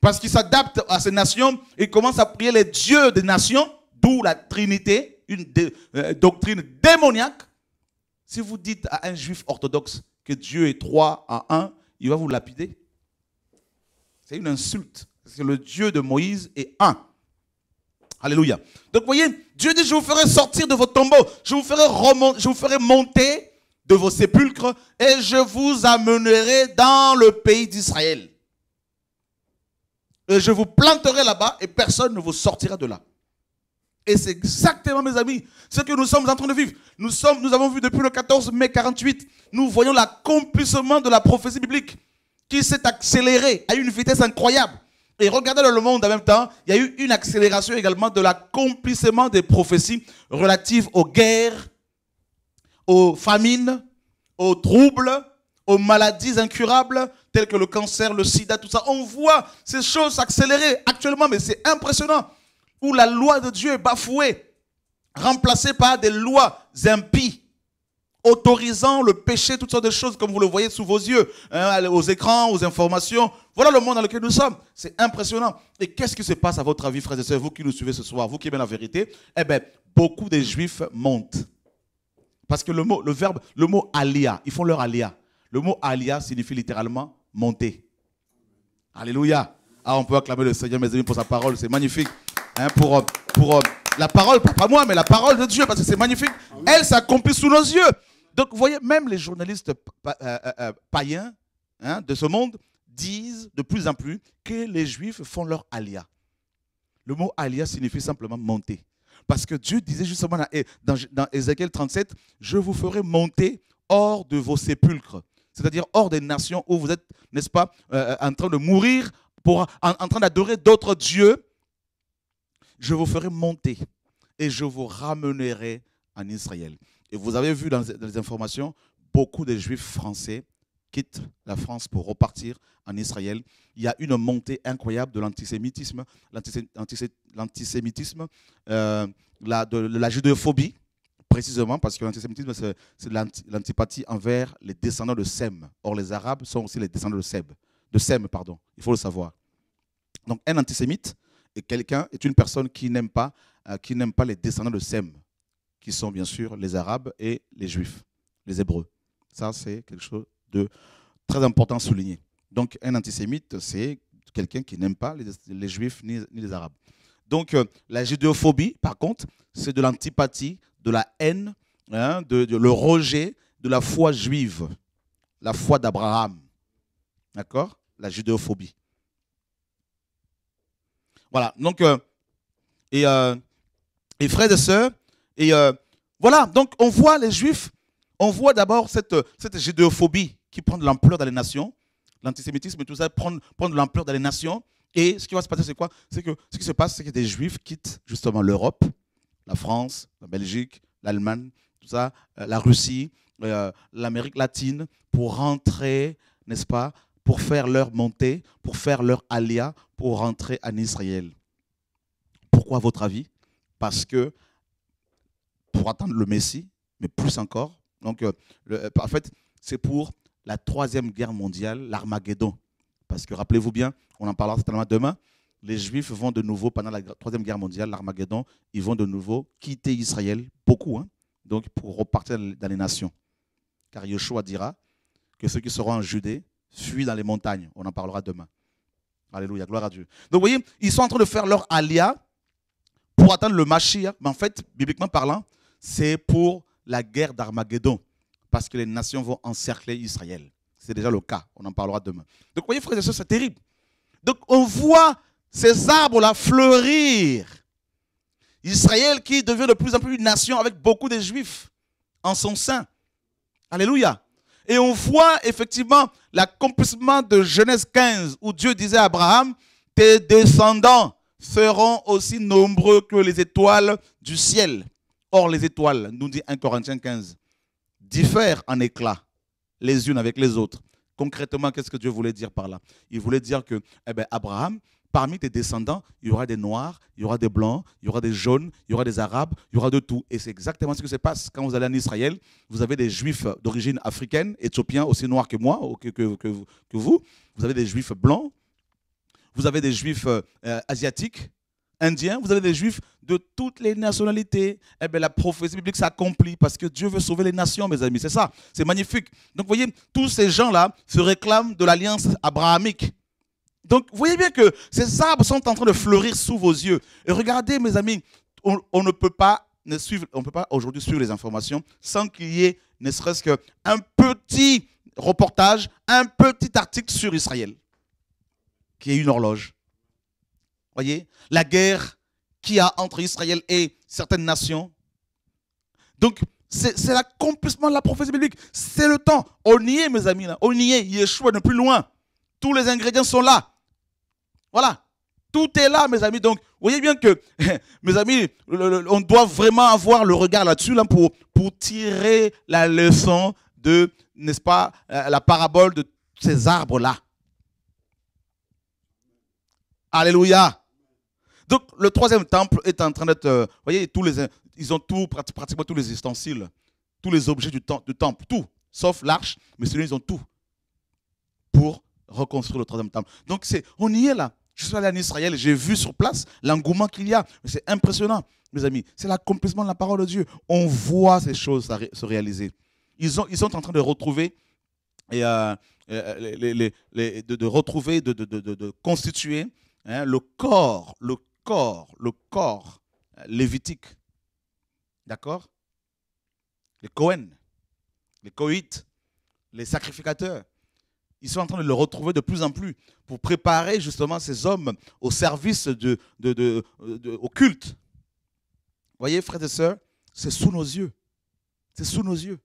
Parce qu'ils s'adaptent à ces nations et commencent à prier les dieux des nations, d'où la Trinité, une euh, doctrine démoniaque. Si vous dites à un juif orthodoxe que Dieu est trois à un, il va vous lapider. C'est une insulte. Parce que le Dieu de Moïse est un. Alléluia. Donc, voyez, Dieu dit, je vous ferai sortir de vos tombeaux, je vous ferai, je vous ferai monter de vos sépulcres et je vous amènerai dans le pays d'Israël. Et je vous planterai là-bas et personne ne vous sortira de là. Et c'est exactement, mes amis, ce que nous sommes en train de vivre. Nous, sommes, nous avons vu depuis le 14 mai 48, nous voyons l'accomplissement de la prophétie biblique qui s'est accélérée à une vitesse incroyable. Et regardez le monde en même temps, il y a eu une accélération également de l'accomplissement des prophéties relatives aux guerres, aux famines, aux troubles, aux maladies incurables telles que le cancer, le sida, tout ça. On voit ces choses s'accélérer actuellement, mais c'est impressionnant. Où la loi de Dieu est bafouée, remplacée par des lois impies, autorisant le péché, toutes sortes de choses, comme vous le voyez sous vos yeux, hein, aux écrans, aux informations. Voilà le monde dans lequel nous sommes. C'est impressionnant. Et qu'est-ce qui se passe à votre avis, frères et sœurs, vous qui nous suivez ce soir, vous qui aimez la vérité Eh bien, beaucoup de juifs montent. Parce que le mot, le verbe, le mot alia, ils font leur alia. Le mot alia signifie littéralement monter. Alléluia. Ah, on peut acclamer le Seigneur, mes amis, pour sa parole. C'est magnifique. Hein, pour, euh, pour euh, la parole, pas moi, mais la parole de Dieu, parce que c'est magnifique. Elle s'accomplit sous nos yeux. Donc, vous voyez, même les journalistes euh, païens hein, de ce monde disent de plus en plus que les Juifs font leur alia. Le mot alia signifie simplement monter. Parce que Dieu disait justement dans, dans Ézéchiel 37, je vous ferai monter hors de vos sépulcres, c'est-à-dire hors des nations où vous êtes, n'est-ce pas, euh, euh, en train de mourir, pour, en, en train d'adorer d'autres dieux. Je vous ferai monter et je vous ramènerai en Israël. Et vous avez vu dans les informations, beaucoup de juifs français quitte la France pour repartir en Israël. Il y a une montée incroyable de l'antisémitisme, l'antisémitisme, euh, la, de, la judéophobie, précisément, parce que l'antisémitisme, c'est l'antipathie envers les descendants de Sem. Or, les Arabes sont aussi les descendants de Sem, de Sem, pardon. Il faut le savoir. Donc, un antisémite est quelqu'un, est une personne qui n'aime pas, euh, qui n'aime pas les descendants de Sem, qui sont bien sûr les Arabes et les Juifs, les Hébreux. Ça, c'est quelque chose de très important à souligner. Donc un antisémite, c'est quelqu'un qui n'aime pas les, juifs ni, les arabes. Donc euh, la judéophobie, par contre, c'est de l'antipathie, de la haine, hein, de, le rejet de la foi juive, la foi d'Abraham. D'accord La judéophobie. Voilà, donc, euh, euh, et, frères et sœurs, et voilà, donc on voit les juifs, on voit d'abord cette, cette judéophobie qui prend de l'ampleur dans les nations, l'antisémitisme tout ça prend, prend de l'ampleur dans les nations. Et ce qui va se passer, c'est quoi C'est que ce qui se passe, c'est que des Juifs quittent justement l'Europe, la France, la Belgique, l'Allemagne, tout ça, euh, la Russie, euh, l'Amérique latine, pour rentrer, n'est-ce pas, pour faire leur montée, pour faire leur alia, pour rentrer en Israël. Pourquoi, à votre avis Parce que pour attendre le Messie, mais plus encore. Donc, euh, le, en fait, c'est pour la Troisième Guerre mondiale, l'Armageddon. Parce que rappelez-vous bien, on en parlera certainement demain, les Juifs vont de nouveau, pendant la Troisième Guerre mondiale, l'Armageddon, ils vont de nouveau quitter Israël, beaucoup, hein, donc pour repartir dans les nations. Car Yeshua dira que ceux qui seront en Judée fuient dans les montagnes. On en parlera demain. Alléluia, gloire à Dieu. Donc vous voyez, ils sont en train de faire leur alia pour atteindre le Mashiach. Mais en fait, bibliquement parlant, c'est pour la guerre d'Armageddon parce que les nations vont encercler Israël. C'est déjà le cas, on en parlera demain. Donc, voyez, frères et sœurs, c'est terrible. Donc, on voit ces arbres-là fleurir. Israël qui devient de plus en plus une nation avec beaucoup de juifs en son sein. Alléluia. Et on voit effectivement l'accomplissement de Genèse 15 où Dieu disait à Abraham, tes descendants seront aussi nombreux que les étoiles du ciel. Or, les étoiles, nous dit 1 Corinthiens 15, diffèrent en éclat les unes avec les autres. Concrètement, qu'est-ce que Dieu voulait dire par là Il voulait dire que, eh ben, Abraham, parmi tes descendants, il y aura des noirs, il y aura des blancs, il y aura des jaunes, il y aura des arabes, il y aura de tout. Et c'est exactement ce qui se passe quand vous allez en Israël. Vous avez des juifs d'origine africaine, éthiopiens, aussi noirs que moi, que, que, vous. Vous avez des juifs blancs, vous avez des juifs euh, asiatiques, indiens, vous avez des juifs de toutes les nationalités. Eh bien, la prophétie biblique s'accomplit parce que Dieu veut sauver les nations, mes amis. C'est ça, c'est magnifique. Donc, vous voyez, tous ces gens-là se réclament de l'alliance abrahamique. Donc, vous voyez bien que ces arbres sont en train de fleurir sous vos yeux. Et regardez, mes amis, on, ne peut pas ne suivre, on peut pas aujourd'hui suivre les informations sans qu'il y ait ne serait-ce qu'un petit reportage, un petit article sur Israël, qui est une horloge voyez, la guerre qu'il y a entre Israël et certaines nations. Donc, c'est l'accomplissement de la prophétie biblique. C'est le temps. On y est, mes amis. Là. On y est. Yeshua de plus loin. Tous les ingrédients sont là. Voilà. Tout est là, mes amis. Donc, vous voyez bien que, <laughs> mes amis, on doit vraiment avoir le regard là-dessus là, pour, pour tirer la leçon de, n'est-ce pas, la parabole de ces arbres-là. Alléluia. Donc le troisième temple est en train d'être, euh, vous voyez, tous les, ils ont tout, pratiquement tous les ustensiles, tous les objets du, temple, tout, sauf l'arche, mais sinon, ils ont tout pour reconstruire le troisième temple. Donc c'est, on y est là. Je suis allé en Israël, j'ai vu sur place l'engouement qu'il y a. C'est impressionnant, mes amis. C'est l'accomplissement de la parole de Dieu. On voit ces choses se réaliser. Ils, ont, ils sont en train de retrouver et euh, euh, les, de, retrouver, de, constituer hein, le corps, le corps, le corps euh, lévitique, d'accord Les Cohen, les Coïtes, les sacrificateurs, ils sont en train de le retrouver de plus en plus pour préparer justement ces hommes au service de, de, de au culte. Voyez, frères et sœurs, c'est sous nos yeux. C'est sous nos yeux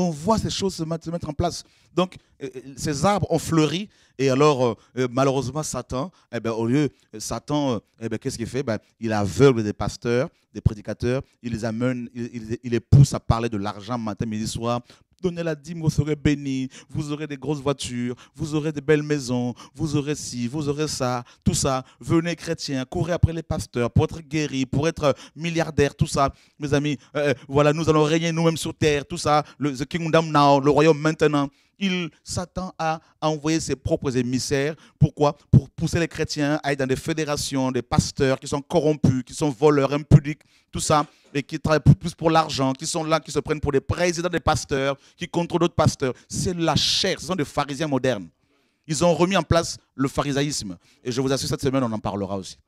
on voit ces choses se mettre en place. Donc, euh, euh, ces arbres ont fleuri, et alors, euh, malheureusement, Satan, eh ben, au lieu, Satan, eh ben, qu'est-ce qu'il fait ben, Il aveugle des pasteurs, des prédicateurs, il les amène, il, il les pousse à parler de l'argent matin, midi, soir, donnez la dîme, vous serez bénis, vous aurez des grosses voitures, vous aurez des belles maisons, vous aurez ci, vous aurez ça, tout ça. Venez chrétiens, courez après les pasteurs pour être guéris, pour être euh, milliardaires, tout ça. Mes amis, euh, euh, voilà, nous allons régner nous-mêmes sur terre, tout ça. Le, kingdom now, le royaume maintenant il s'attend à envoyer ses propres émissaires. Pourquoi Pour pousser les chrétiens à être dans des fédérations, des pasteurs qui sont corrompus, qui sont voleurs, impudiques, tout ça et qui travaillent plus pour l'argent, qui sont là, qui se prennent pour des présidents des pasteurs, qui contrôlent d'autres pasteurs. C'est la chair, ce sont des pharisiens modernes. Ils ont remis en place le pharisaïsme. Et je vous assure, cette semaine, on en parlera aussi.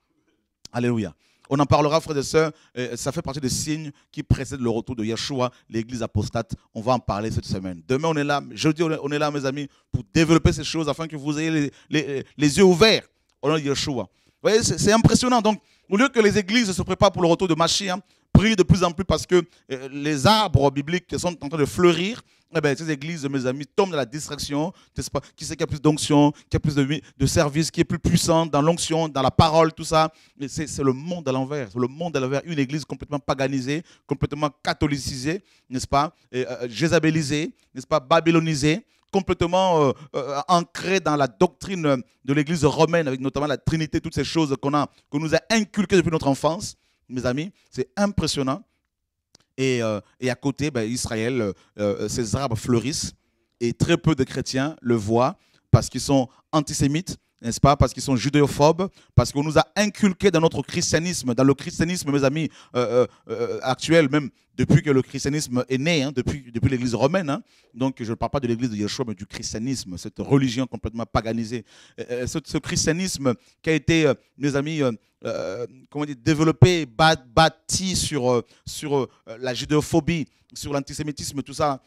Alléluia. On en parlera, frères et sœurs. Ça fait partie des signes qui précèdent le retour de Yeshua, l'église apostate. On va en parler cette semaine. Demain, on est là. Jeudi, on est là, mes amis, pour développer ces choses afin que vous ayez les, yeux ouverts au nom de Yeshua. Vous voyez, c'est impressionnant. Donc, au lieu que les églises se préparent pour le retour de Mashiach, prie de plus en plus parce que euh, les arbres bibliques sont en train de fleurir, eh ben, ces églises, mes amis, tombent dans la distraction. Pas qui c'est qui a plus d'onction, qui a plus de, de service, qui est plus puissant dans l'onction, dans la parole, tout ça. C'est le monde à l'envers. C'est Le monde à l'envers. Une église complètement paganisée, complètement catholicisée, n'est-ce pas Et, euh, euh, n'est-ce pas Babylonisée complètement ancrée dans la doctrine de l'Église romaine, avec notamment la Trinité, toutes ces choses qu'on a, qu'on nous a inculquées depuis notre enfance mes amis, c'est impressionnant. Et, euh, à côté, ben, Israël, ces euh, euh, arbres fleurissent et très peu de chrétiens le voient parce qu'ils sont antisémites, n'est-ce pas, parce qu'ils sont judéophobes, parce qu'on nous a inculqué dans notre christianisme, dans le christianisme, mes amis, euh, euh, euh, actuel, même depuis que le christianisme est né, hein, depuis, depuis l'Église romaine. Hein. Donc je ne parle pas de l'Église de Yeshua, mais du christianisme, cette religion complètement paganisée. ce, christianisme qui a été, mes amis, comment dire, développé, bâti sur, sur la judéophobie, sur l'antisémitisme, tout ça.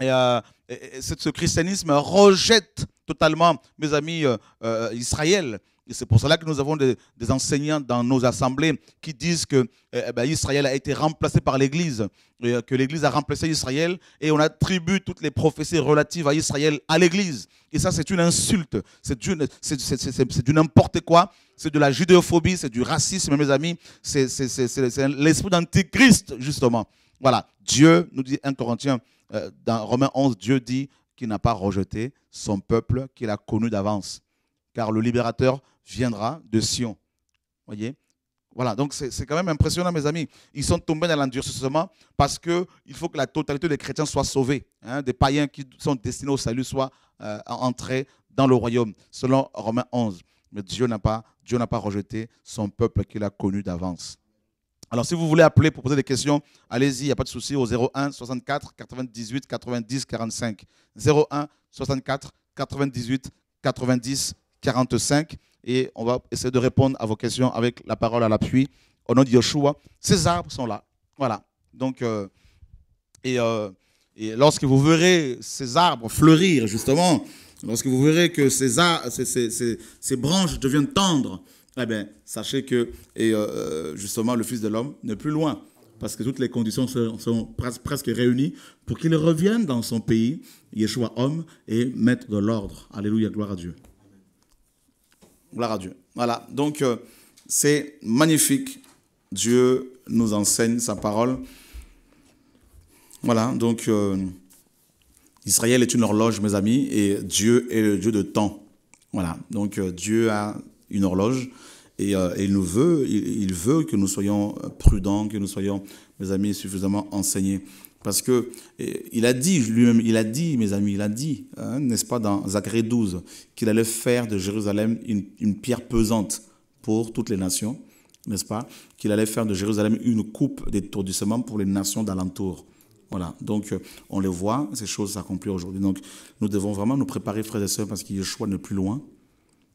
Et, ce christianisme rejette totalement, mes amis, euh, euh, Israël. Et c'est pour cela que nous avons des, enseignants dans nos assemblées qui disent que eh, eh ben, Israël a été remplacé par l'Église, euh, que l'Église a remplacé Israël, et on attribue toutes les prophéties relatives à Israël à l'Église. Et ça, c'est une insulte, c'est du n'importe quoi, c'est de la judéophobie, c'est du racisme, mes amis, c'est l'esprit d'antichrist, justement. Voilà, Dieu, nous dit 1 Corinthiens, dans Romains 11, Dieu dit, qui n'a pas rejeté son peuple qu'il a connu d'avance. Car le libérateur viendra de Sion. Voyez Voilà, donc c'est quand même impressionnant, mes amis. Ils sont tombés dans l'endurcissement parce qu'il faut que la totalité des chrétiens soient sauvés, hein. des païens qui sont destinés au salut soient euh, entrés dans le royaume, selon Romains 11. Mais Dieu n'a pas, Dieu pas rejeté son peuple qu'il a connu d'avance. Alors, si vous voulez appeler pour poser des questions, allez-y, il n'y a pas de souci, au 01 64 98 90 45. 01 64 98 90 45. Et on va essayer de répondre à vos questions avec la parole à l'appui. Au nom de Yeshua, ces arbres sont là. Voilà. Donc, euh, euh, et, lorsque vous verrez ces arbres fleurir, justement, lorsque vous verrez que ces, ces branches deviennent tendres, eh bien, sachez que et, euh, euh, justement le Fils de l'homme n'est plus loin, parce que toutes les conditions sont, presque réunies pour qu'il revienne dans son pays, Yeshua homme, et mettre de l'ordre. Alléluia, gloire à Dieu. Gloire à Dieu. Voilà, donc euh, c'est magnifique. Dieu nous enseigne sa parole. Voilà, donc Israël est une horloge, mes amis, et Dieu est le Dieu de temps. Voilà, donc Dieu a une horloge. Euh, et, il nous veut, il, veut que nous soyons prudents, que nous soyons, mes amis, suffisamment enseignés. Parce que il a dit lui-même, il a dit, mes amis, il a dit, hein, n'est-ce pas, dans Zacharie 12, qu'il allait faire de Jérusalem une, pierre pesante pour toutes les nations, n'est-ce pas, qu'il allait faire de Jérusalem une coupe d'étourdissement pour les nations d'alentour. Voilà, donc euh, on le voit, ces choses s'accomplissent aujourd'hui. Donc nous devons vraiment nous préparer, frères et sœurs, parce qu'il y a le choix de plus loin.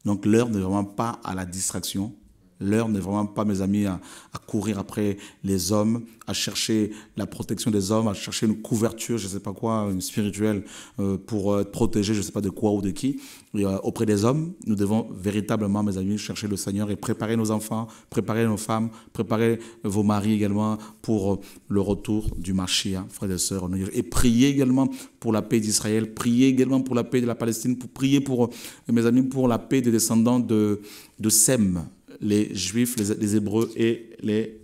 Donc l'heure n'est vraiment pas à la distraction, L'heure n'est vraiment pas, mes amis, à, courir après les hommes, à chercher la protection des hommes, à chercher une couverture, je ne sais pas quoi, une spirituelle, euh, pour euh, être protégé, je ne sais pas de quoi ou de qui, euh, auprès des hommes. Nous devons véritablement, mes amis, chercher le Seigneur et préparer nos enfants, préparer nos femmes, préparer vos maris également pour le retour du Mashiach, frères et sœurs. Et prier également pour la paix d'Israël, prier également pour la paix de la Palestine, pour prier pour, mes amis, pour la paix des descendants de, de Sem, les Juifs, les, Hébreux et les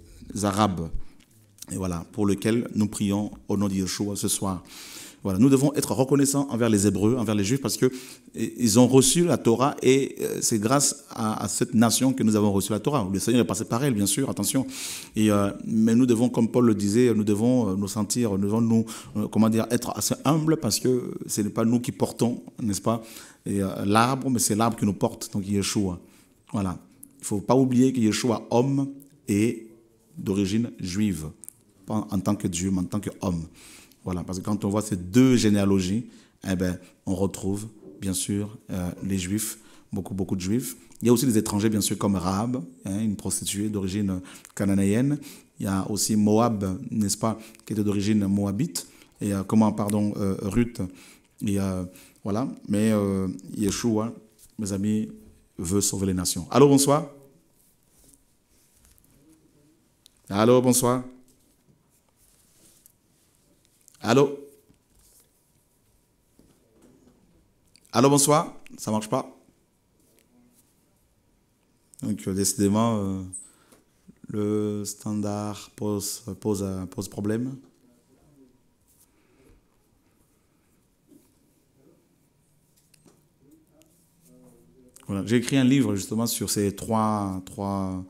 Arabes. Et voilà, pour lequel nous prions au nom de Yeshua ce soir. Voilà, nous devons être reconnaissants envers les Hébreux, envers les Juifs, parce que eh, ils ont reçu la Torah et euh, c'est grâce à, cette nation que nous avons reçu la Torah. Le Seigneur est passé par elle, bien sûr, attention. Euh, mais nous devons, comme Paul le disait, nous devons euh, nous sentir, nous devons nous, comment dire, être assez humbles parce que ce n'est pas nous qui portons, n'est-ce pas, l'arbre, mais c'est l'arbre qui nous porte, donc Yeshua. Voilà. Il ne faut pas oublier que Yeshua, homme, est d'origine juive, en tant que Dieu, mais en tant qu'homme. Voilà, parce que quand on voit ces deux généalogies, eh ben, on retrouve bien sûr euh, les juifs, beaucoup, beaucoup de juifs. Il y a aussi des étrangers, bien sûr, comme Rahab, hein, une prostituée d'origine cananéenne. Il y a aussi Moab, n'est-ce pas, qui était d'origine moabite. Et euh, comment, pardon, euh, Ruth. voilà, mais Yeshua, mes amis, veut sauver les nations. Allô, bonsoir. Allô, bonsoir. Allô. Allô, bonsoir. Ça marche pas. Donc, euh, décidément, euh, le standard pose, pose, euh, pose problème. Voilà. J'ai écrit un livre justement sur ces trois, trois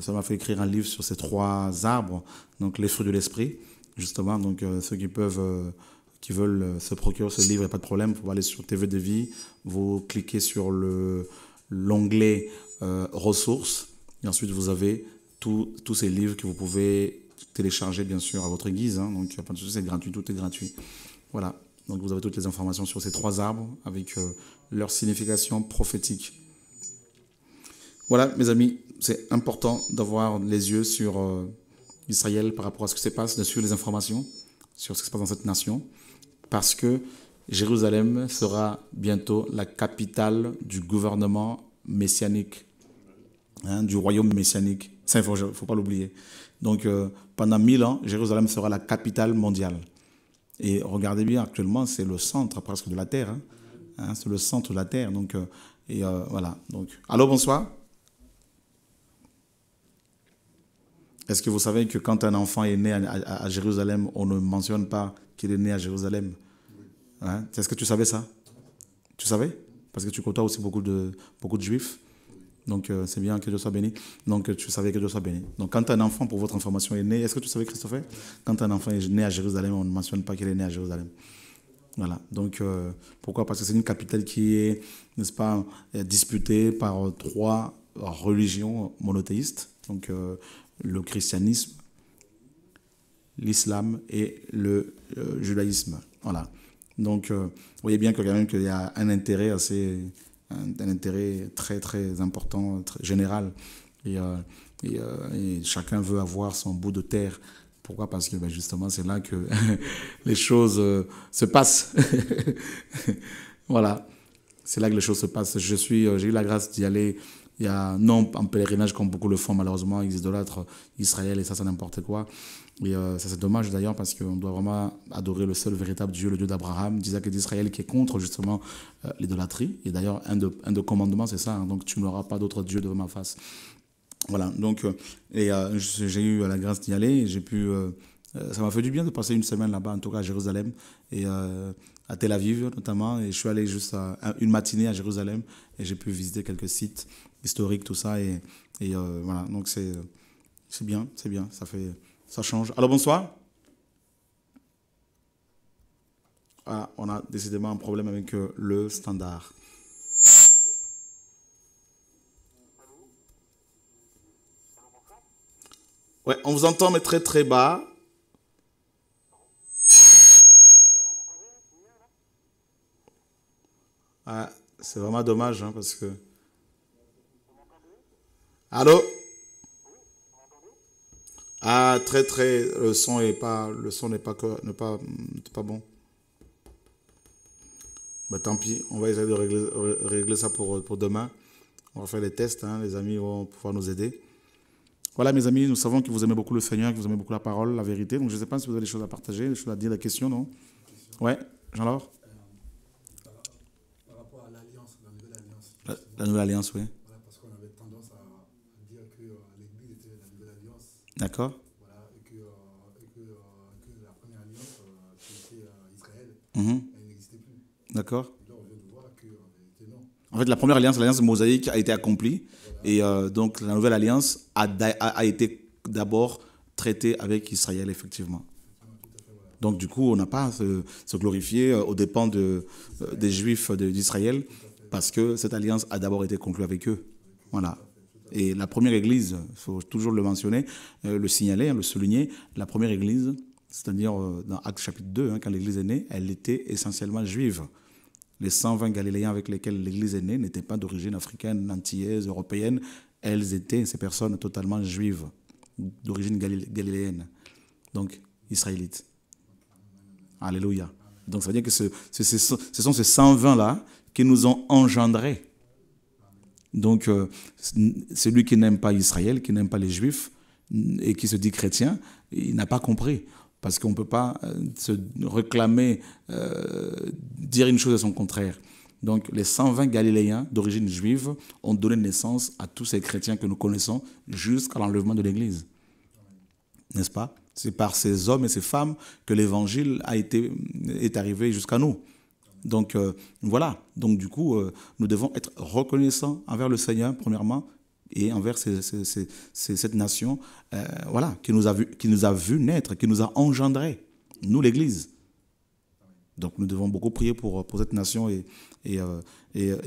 ça m'a fait écrire un livre sur ces trois arbres, donc les fruits de l'esprit, justement, donc euh, ceux qui peuvent, euh, qui veulent euh, se procurer ce livre, il n'y a pas de problème, vous aller sur TV de vie, vous cliquez sur le l'onglet ressources, et ensuite vous avez tous ces livres que vous pouvez télécharger bien sûr à votre guise, hein. donc il n'y a pas de souci, c'est gratuit, tout est gratuit. Voilà. Donc vous avez toutes les informations sur ces trois arbres avec euh, leur signification prophétique. Voilà, mes amis, c'est important d'avoir les yeux sur euh, Israël par rapport à ce qui se passe, de suivre les informations sur ce qui se passe dans cette nation, parce que Jérusalem sera bientôt la capitale du gouvernement messianique, hein, du royaume messianique. Ça, il ne faut, pas l'oublier. Donc, euh, pendant mille ans, Jérusalem sera la capitale mondiale. Et regardez bien, actuellement, c'est le centre presque de la Terre. Hein. Hein, c'est le centre de la Terre. Donc, euh, et euh, voilà. Donc, allô, bonsoir. Est-ce que vous savez que quand un enfant est né à, Jérusalem, on ne mentionne pas qu'il est né à Jérusalem hein, Est-ce que tu savais ça Tu savais Parce que tu côtoies aussi beaucoup de, beaucoup de juifs. Donc, euh, c'est bien que Dieu soit béni. Donc, tu savais que Dieu soit béni. Donc, quand un enfant, pour votre information, est né, est-ce que tu savais, Christopher Quand un enfant est né à Jérusalem, on ne mentionne pas qu'il est né à Jérusalem. Voilà. Donc, euh, pourquoi Parce que c'est une capitale qui est, n'est-ce pas, euh, disputée par trois religions monothéistes. Donc, le christianisme, l'islam et le judaïsme. Voilà. Donc, vous voyez bien que quand même qu'il y a un intérêt assez un, intérêt très très important, très général. Et, euh, et, euh, et, chacun veut avoir son bout de terre. Pourquoi Parce que ben, justement, c'est là que <laughs> les choses euh, se passent. <laughs> voilà, c'est là que les choses se passent. Je suis, j'ai eu la grâce d'y aller. Il y a non en pèlerinage comme beaucoup le font malheureusement, ils idolâtrent Israël et ça, c'est n'importe quoi. Et euh, ça, c'est dommage d'ailleurs parce qu'on doit vraiment adorer le seul véritable Dieu, le Dieu d'Abraham, d'Isaac et d'Israël, qui est contre justement euh, l'idolâtrie. Et d'ailleurs, un de, un commandements, c'est ça. Hein. donc, tu n'auras pas d'autre Dieu devant ma face. Voilà. Donc, euh, et j'ai eu la grâce d'y aller. J'ai pu. ça m'a fait du bien de passer une semaine là-bas, en tout cas à Jérusalem. Et à Tel Aviv notamment. Et je suis allé juste une matinée à Jérusalem et j'ai pu visiter quelques sites historiques, tout ça. Et, et voilà, donc c'est bien, c'est bien. Ça fait, ça change. Allô, bonsoir. Ah, on a décidément un problème avec euh, le standard. Ouais, on vous entend mais très très bas. Ah, c'est vraiment dommage hein, parce que. Allô? Ah, très, très. Le son n'est pas, le son n'est pas, ne pas, pas bon. Bah, tant pis, on va essayer de régler, ça pour, pour demain. On va faire les tests, hein, les amis vont pouvoir nous aider. Voilà, mes amis, nous savons que vous aimez beaucoup le Seigneur, que vous aimez beaucoup la parole, la vérité. Donc, je ne sais pas si vous avez des choses à partager, des choses à dire, des questions, non Ouais, Jean-Laure euh, rapport à l'alliance, la nouvelle alliance. la nouvelle alliance, oui. D'accord. et euh, euh, que, la première alliance, euh, qui était Israël, mhm. n'existait plus. D'accord. En fait, la première alliance, l'alliance mosaïque, a été accomplie. Et donc, la nouvelle alliance a, a, été d'abord traitée avec Israël, effectivement. Donc du coup, on n'a pas à se, glorifier aux dépens de, des Juifs d'Israël, parce que cette alliance a d'abord été conclue avec eux. Voilà. Et la première église, il faut toujours le mentionner, euh, le signaler, hein, le souligner, la première église, c'est-à-dire euh, dans Actes chapitre 2, hein, quand l'église est née, elle était essentiellement juive. Les 120 Galiléens avec lesquels l'église est née n'étaient pas d'origine africaine, antillaise, européenne. Elles étaient, ces personnes, totalement juives, d'origine galiléenne. Donc, israélites. Alléluia. Donc, ça veut dire que ce, ce sont ces 120-là qui nous ont engendrés donc, euh, celui qui n'aime pas Israël, qui n'aime pas les Juifs et qui se dit chrétien, il n'a pas compris. Parce qu'on ne peut pas euh, se réclamer, euh, dire une chose à son contraire. Donc, les 120 Galiléens d'origine juive ont donné naissance à tous ces chrétiens que nous connaissons jusqu'à l'enlèvement de l'Église. N'est-ce pas C'est par ces hommes et ces femmes que l'Évangile est arrivé jusqu'à nous. Donc euh, voilà, donc du coup, euh, nous devons être reconnaissants envers le Seigneur, premièrement, et envers cette nation euh, voilà, qui, nous a vu, qui nous a vu naître, qui nous a engendrés, nous l'Église. Donc nous devons beaucoup prier pour, cette nation et,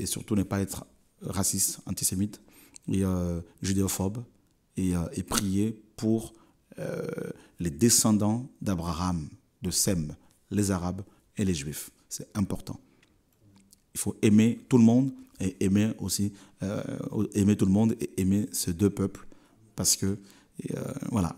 surtout ne pas être raciste, antisémite et judéophobe et, et, prier pour les descendants d'Abraham, de Sem, les Arabes et les Juifs. C'est important. Il faut aimer tout le monde et aimer aussi, euh, aimer tout le monde et aimer ces deux peuples parce que, euh, voilà,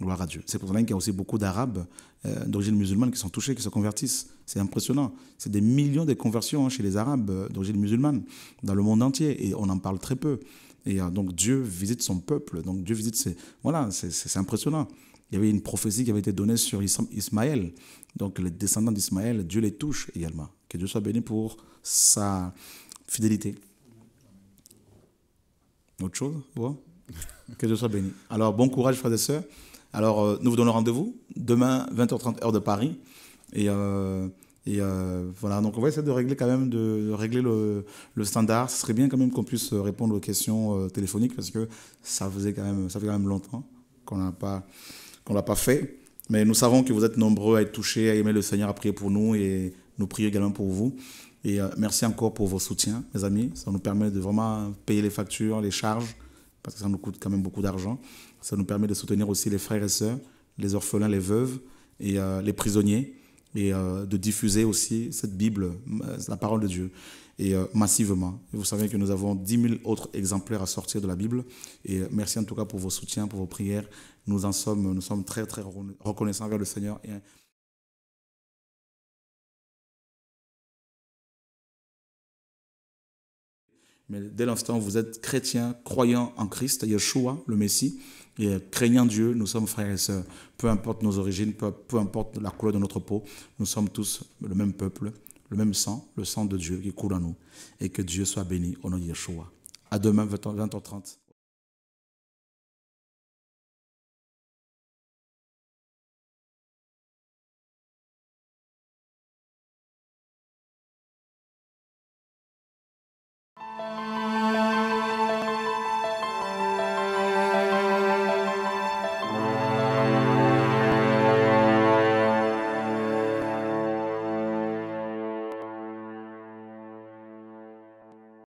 gloire à Dieu. C'est pour cela qu'il y a aussi beaucoup d'Arabes euh, d'origine musulmane qui sont touchés, qui se convertissent. C'est impressionnant. C'est des millions de conversions hein, chez les Arabes d'origine musulmane dans le monde entier et on en parle très peu. Et euh, donc Dieu visite son peuple, donc Dieu visite Voilà, c'est impressionnant. Il y avait une prophétie qui avait été donnée sur Ismaël. Donc les descendants d'Ismaël, Dieu les touche également. Que Dieu soit béni pour sa fidélité. Autre chose Que Dieu soit béni. Alors bon courage frères et sœurs. Alors euh, nous vous donnons rendez-vous demain 20h30 heure de Paris. Et... Euh, et euh, voilà, donc on va essayer de régler quand même, de, régler le, le, standard. Ce serait bien quand même qu'on puisse euh, répondre aux questions euh, téléphoniques parce que ça faisait quand même, ça fait quand même longtemps qu'on n'a pas, qu'on l'a pas fait. Mais nous savons que vous êtes nombreux à être touchés, à aimer le Seigneur, à prier pour nous et nous prier également pour vous. Et merci encore pour vos soutiens, mes amis. Ça nous permet de vraiment payer les factures, les charges, parce que ça nous coûte quand même beaucoup d'argent. Ça nous permet de soutenir aussi les frères et sœurs, les orphelins, les veuves et les prisonniers et euh, de diffuser aussi cette Bible, la parole de Dieu, et euh, massivement. vous savez que nous avons 10 000 autres exemplaires à sortir de la Bible. Et euh, merci en tout cas pour vos soutiens, pour vos prières. Nous en sommes, nous sommes très très reconnaissants vers le Seigneur. Mais dès l'instant où vous êtes chrétien, croyant en Christ, Yeshua, le Messie, et euh, craignant Dieu, nous sommes frères et sœurs. Peu importe nos origines, peu, importe la couleur de notre peau, nous sommes tous le même peuple, le même sang, le sang de Dieu qui coule en nous. Et que Dieu soit béni au nom de Yeshua. À demain, 20h30.